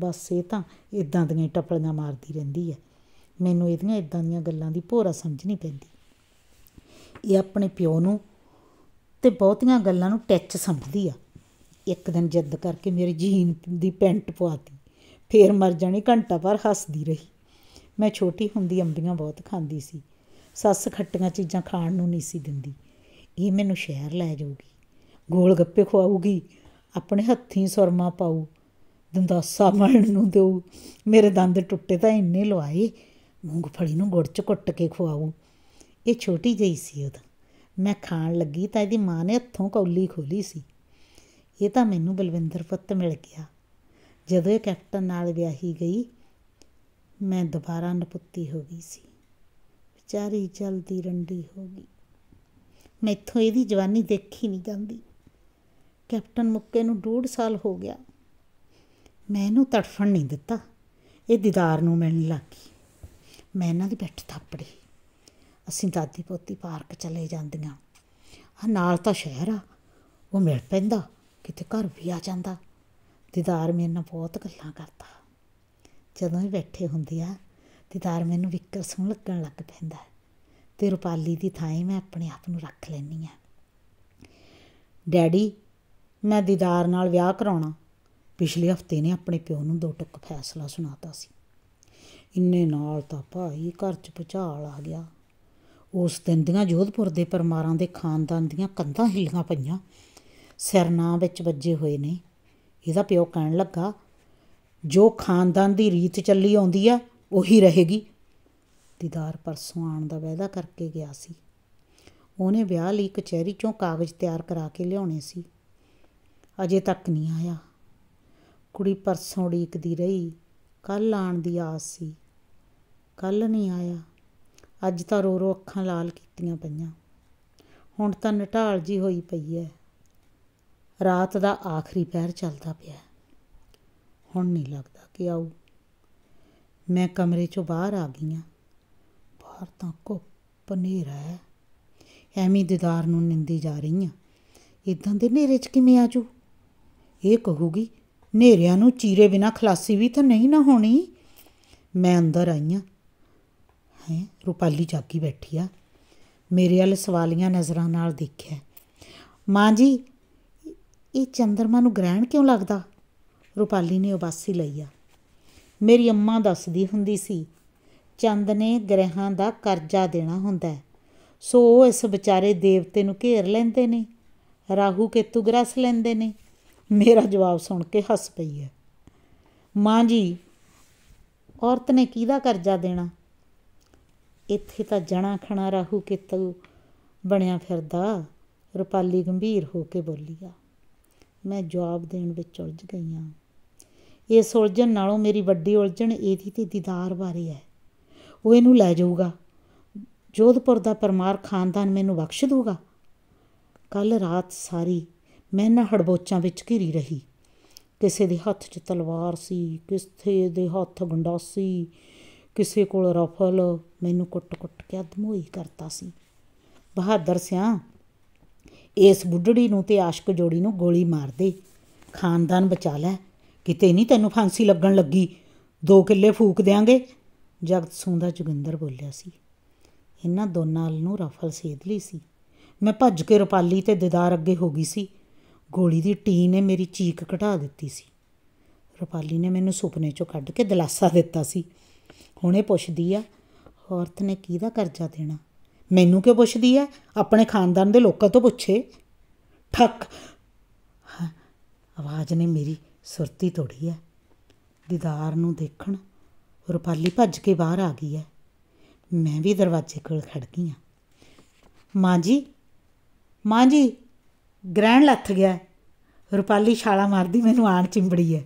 ਬਸ ਇਹ ਤਾਂ ਇਦਾਂ ਦੀਆਂ ਟੱਪਲੀਆਂ ਮਾਰਦੀ ਰਹਿੰਦੀ ਹੈ ਮੈਨੂੰ ਇਹਦੀਆਂ ਇਦਾਂ ਦੀਆਂ ਗੱਲਾਂ ਦੀ ਭੋਰਾ ਸਮਝ ਨਹੀਂ ਪੈਂਦੀ ਇਹ ਆਪਣੇ ਪਿਓ ਨੂੰ ਤੇ ਬਹੁਤੀਆਂ ਗੱਲਾਂ ਨੂੰ ਟੱਚ ਸਮਝਦੀ ਆ ਇੱਕ ਦਿਨ ਜਿੱਦ ਕਰਕੇ ਮੇਰੇ ਜੀਨ ਦੀ ਪੈਂਟ ਪਵਾਤੀ ਫੇਰ ਮਰ ਜਾਣੀ ਘੰਟਾ ਭਰ ਹੱਸਦੀ ਰਹੀ ਮੈਂ ਛੋਟੀ ਹੁੰਦੀ ਅੰਬੀਆਂ ਬਹੁਤ ਖਾਂਦੀ ਸੀ ਸੱਸ ਖੱਟੀਆਂ ਚੀਜ਼ਾਂ ਖਾਣ ਨੂੰ ਨਹੀਂ ਸੀ ਦਿੰਦੀ ਇਹ ਮੈਨੂੰ ਸ਼ਹਿਰ ਲੈ ਜਾਊਗੀ ਗੋਲ ਗੱਪੇ ਖਵਾਊਗੀ ਆਪਣੇ ਹੱਥੀਂ ਸੁਰਮਾ ਪਾਊ ਦੰਦਾਸਾ ਮਲਣ ਨੂੰ ਦੇਉ ਮੇਰੇ ਦੰਦ ਟੁੱਟੇ ਤਾਂ ਇੰਨੇ ਲਵਾਏ ਮੂੰਗਫਲੀ ਨੂੰ ਗੁੜ 'ਚ ਕੁੱਟ ਕੇ ਖਵਾਉ ਇਹ ਛੋਟੀ ਜਈ ਸੀ ਉਹ ਤਾਂ ਮੈਂ ਖਾਣ ਲੱਗੀ ਤਾਂ ਇਹਦੀ ਮਾਂ ਨੇ ਹੱਥੋਂ ਕੌਲੀ ਖੋਲੀ ਸੀ ਇਹ ਤਾਂ ਮੈਨੂੰ ਬਲਵਿੰਦਰ ਪੁੱਤ ਮਿਲ ਗਿਆ ਜਦੋਂ ਇਹ ਕੈਪਟਨ ਨਾਲ ਵਿਆਹੀ ਗਈ ਮੈਂ ਦੁਬਾਰਾ ਨਪੁੱਤੀ ਹੋ ਗਈ ਸੀ ਵਿਚਾਰੀ ਜਲਦੀ ਰੰਡੀ ਹੋ ਗਈ ਮੈਥੋਂ ਇਹਦੀ ਜਵਾਨੀ ਦੇਖੀ ਨਹੀਂ ਜਾਂਦੀ ਕੈਪਟਨ ਮੁੱਕੇ ਨੂੰ ਡੂਢ ਸਾਲ ਹੋ ਗਿਆ ਮੈਂ ਇਹਨੂੰ ਤੜਫਣ ਨਹੀਂ ਦਿੱਤਾ ਇਹ ਦੀਦਾਰ ਨੂੰ ਮਿਲਣ ਲੱਗੀ ਮੈਂ ਇਹਨਾਂ ਦੀ ਬੈਠ ਥਾਪੜੀ ਅਸੀਂ ਦਾਦੀ ਪੋਤੀ ਪਾਰਕ ਚਲੇ ਜਾਂਦੀਆਂ ਆ ਨਾਲ ਤਾਂ ਸ਼ਹਿਰ ਆ ਉਹ ਮਿਲ ਪੈਂਦਾ ਕਿਤੇ ਘਰ ਵੀ ਆ ਜਾਂਦਾ ਦੀਦਾਰ ਮੇਰੇ ਨਾਲ ਬਹੁਤ ਗੱਲਾਂ ਕਰਦਾ ਜਦੋਂ ਵੀ ਬੈਠੇ ਹੁੰਦੇ ਆ ਦੀਦਾਰ ਮੈਨੂੰ ਵਿਕਰ ਸੁਣ ਲੱਗਣ ਲੱਗ ਪੈਂਦਾ ਤੇ ਰੁਪਾਲੀ ਦੀ ਥਾਂ ਮੈਂ ਆਪਣੇ ਆਪ ਨੂੰ ਰੱਖ ਲੈਣੀ ਆ ਡੈਡੀ ਮੈਂ ਦੀਦਾਰ ਨਾਲ ਵਿਆਹ ਕਰਾਉਣਾ ਪਿਛਲੇ ਹਫਤੇ ਨੇ ਆਪਣੇ ਪਿਓ ਨੂੰ ਦੋ ਟੁੱਕ ਫੈਸਲਾ ਸੁਣਾਤਾ ਸੀ ਇੰਨੇ ਨਾਲ ਤਾਂ ਭਾਈ ਘਰ 'ਚ ਭੁਚਾਲ ਆ ਗਿਆ ਉਸ ਦਿਨ ਦੀਆਂ ਜੋਧਪੁਰ ਦੇ ਪਰਮਾਰਾਂ ਦੇ ਖਾਨਦਾਨ ਦੀਆਂ ਕੰਧਾਂ ਹਿੱਲੀਆਂ ਪਈਆਂ ਸਿਰਨਾ ਵਿੱਚ ਵੱਜੇ ਹੋਏ ਨੇ ਇਹਦਾ ਪਿਓ ਕਹਿਣ ਲੱਗਾ ਜੋ ਖਾਨਦਾਨ ਦੀ ਰੀਤ ਚੱਲੀ ਆਉਂਦੀ ਆ ਉਹੀ ਰਹੇਗੀ ਦੀਦਾਰ ਪਰਸੋਂ ਆਣ ਦਾ ਵਾਅਦਾ ਕਰਕੇ ਗਿਆ ਸੀ ਉਹਨੇ ਵਿਆਹ ਲਈ ਕਚਹਿਰੀ ਚੋਂ ਕਾਗਜ਼ ਤਿਆਰ ਕਰਾ ਕੇ ਲਿਆਉਣੇ ਸੀ ਅਜੇ ਤੱਕ ਨਹੀਂ ਆਇਆ ਕੁੜੀ ਪਰਸੋਂ ਉਡੀਕਦੀ ਰਹੀ ਕੱਲ ਆਣ ਦੀ ਆਸ ਸੀ ਕੱਲ ਨਹੀਂ ਆਇਆ ਅੱਜ ਤਾਂ ਰੋ ਰੋ ਅੱਖਾਂ ਲਾਲ ਕੀਤੀਆਂ ਪਈਆਂ ਹੁਣ ਤਾਂ ਨਟਾਲ ਜੀ ਹੋਈ ਪਈ ਐ ਰਾਤ ਦਾ ਆਖਰੀ ਪੈਰ ਚੱਲਦਾ ਪਿਆ ਹੁਣ ਨਹੀਂ ਲੱਗਦਾ ਕਿ ਆਉ ਮੈਂ ਕਮਰੇ ਚੋਂ ਬਾਹਰ ਆ ਗਈ ਆ ਬਾਹਰ ਤਾਂ ਕੋ ਪਨੇਰਾ ਐ ਐਵੇਂ ਦੀਦਾਰ ਨੂੰ ਨਿੰਦੀ ਜਾ ਰਹੀ ਆ ਇਦਾਂ ਦੇ ਨੇਰੇ 'ਚ ਕਿਵੇਂ ਆਜੂ ਇਹ ਕਹੂਗੀ ਨੇਰਿਆਂ ਨੂੰ ਚੀਰੇ ਬਿਨਾ ਖਲਾਸੀ ਵੀ ਤਾਂ ਨਹੀਂ ਨਾ ਹੋਣੀ ਮੈਂ ਅੰਦਰ ਆਈ ਆ ਹੈ ਰੁਪਾਲੀ ਜਾਗੀ ਬੈਠੀ ਆ ਮੇਰੇ ਵੱਲ ਸਵਾਲੀਆਂ ਨਜ਼ਰਾਂ ਨਾਲ ਦੇਖਿਆ ਮਾਂ ਜੀ ਇਹ ਚੰਦਰਮਾ ਨੂੰ ਗ੍ਰਹਿਣ ਕਿਉਂ ਲੱਗਦਾ ਰੁਪਾਲੀ ਨੇ ਉਬਾਸੀ ਲਈ ਆ ਮੇਰੀ ਅੰਮਾ ਦੱਸਦੀ ਹੁੰਦੀ ਸੀ ਚੰਦ ਨੇ ਗ੍ਰਹਿਾਂ ਦਾ ਕਰਜ਼ਾ ਦੇਣਾ ਹੁੰਦਾ ਸੋ ਉਹ ਇਸ ਵਿਚਾਰੇ ਦੇਵਤੇ ਨੂੰ ਘੇਰ ਲੈਂਦੇ ਨੇ ਰਾਹੂ ਕੇਤੂ ਗ੍ਰਸ ਲੈਂਦੇ ਨੇ ਮੇਰਾ ਜਵਾਬ ਸੁਣ ਕੇ ਹੱਸ ਪਈ ਹੈ ਮਾਂ ਜੀ ਔਰਤ ਨੇ ਕਿਹਦਾ ਕਰਜ਼ਾ ਦੇਣਾ ਇੱਥੇ ਤਾਂ ਜਣਾ ਖਣਾ ਰਾਹੂ ਕੇਤੂ ਬਣਿਆ ਫਿਰਦਾ ਰੁਪਾਲੀ ਗੰਭੀਰ ਹੋ ਕੇ ਬੋਲੀ ਆ ਮੈਂ ਜਵਾਬ ਦੇਣ ਵਿੱਚ ਉਲਝ ਗਈ ਆ ਇਹ ਸੁਲਝਣ ਨਾਲੋਂ ਮੇਰੀ ਵੱਡੀ ਉਲਝਣ ਇਹਦੀ ਤੇ ਦੀਦਾਰ ਬਾਰੇ ਹੈ ਉਹ ਇਹਨੂੰ ਲੈ ਜਾਊਗਾ ਜੋਧਪੁਰ ਦਾ ਪਰਮਾਰ ਖਾਨਦਾਨ ਮੈਨੂੰ ਬਖਸ਼ ਦੂਗਾ ਕੱਲ ਰਾਤ ਸਾਰੀ ਮੈਂ ਨਾ ਹੜਬੋਚਾਂ ਵਿੱਚ ਘਿਰੀ ਰਹੀ ਕਿਸੇ ਦੇ ਹੱਥ 'ਚ ਤਲਵਾਰ ਸੀ ਕਿਸੇ ਦੇ ਹੱਥ ਗੰਡਾਸੀ ਕਿਸੇ ਕੋਲ ਰਫਲ ਮੈਨੂੰ ਕੁੱਟ-ਕੁੱਟ ਕੇ ਅਧਮੋਈ ਕਰਤਾ ਸੀ ਬਹਾਦਰ ਸਿਆ ਇਸ ਬੁੱਢੜੀ ਨੂੰ ਤੇ ਆਸ਼ਕ ਜੋੜੀ ਨੂੰ ਗੋਲੀ ਮਾਰ ਦੇ ਖਾਨਦਾਨ ਬਚਾ ਲੈ ਕਿਤੇ ਨਹੀਂ ਤੈਨੂੰ ਫਾਂਸੀ ਲੱਗਣ ਲੱਗੀ ਦੋ ਕਿੱਲੇ ਫੂਕ ਦੇਾਂਗੇ ਜਗਤ ਸੁੰਦਾ ਜਗਿੰਦਰ ਬੋਲਿਆ ਸੀ ਇਹਨਾਂ ਦੋਨਾਂ ਨੂੰ ਰਫਲ ਸੇਧ ਲਈ ਸੀ ਮੈਂ ਭੱਜ ਕੇ ਰਪਾਲੀ ਤੇ ਦਿਦਾਰ ਅੱਗੇ ਹੋ ਗਈ ਸੀ ਗੋਲੀ ਦੀ ਟੀ ਨੇ ਮੇਰੀ ਚੀਕ ਘਟਾ ਦਿੱਤੀ ਸੀ ਰਪਾਲੀ ਨੇ ਮੈਨੂੰ ਸੁਪਨੇ ਚੋਂ ਕੱਢ ਕੇ ਦਿਲਾਸਾ ਦਿੱਤਾ ਸੀ ਹੁਣੇ ਪੁੱਛਦੀ ਆ ਔਰਤ ਨੇ ਕਿਹਦਾ ਕਰਜ਼ਾ ਦੇਣਾ ਮੈਨੂੰ ਕਿਉਂ ਪੁੱਛਦੀ ਆ ਆਪਣੇ ਖਾਨਦਾਨ ਦੇ ਲੋਕਾਂ ਤੋਂ ਪੁੱਛੇ ਠੱਕ ਆਵਾਜ਼ ਨੇ ਮੇਰੀ ਸੁਰਤੀ ਤੋੜੀ ਆ ਦੀਦਾਰ ਨੂੰ ਦੇਖਣ ਰੁਪਾਲੀ ਭੱਜ ਕੇ ਬਾਹਰ ਆ ਗਈ ਐ ਮੈਂ ਵੀ ਦਰਵਾਜ਼ੇ ਕੋਲ ਖੜ ਗਈ ਆ ਮਾਂ ਜੀ ਮਾਂ ਜੀ ਗ੍ਰੈਂਡ ਲੱਥ ਗਿਆ ਰੁਪਾਲੀ ਛਾਲਾ ਮਾਰਦੀ ਮੈਨੂੰ ਆਣ ਚਿੰਬੜੀ ਐ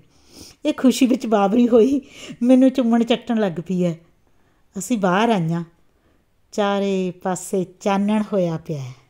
ਇਹ ਖੁਸ਼ੀ ਵਿੱਚ ਬਾਬਰੀ ਹੋਈ ਮੈਨੂੰ ਚੁੰਮਣ ਚੱਟਣ ਲੱਗ ਪਈ ਐ ਅਸੀਂ ਬਾਹਰ ਆਈਆਂ ਚਾਰੇ ਪਾਸੇ ਚਾਨਣ ਹੋਇਆ ਪਿਆ ਹੈ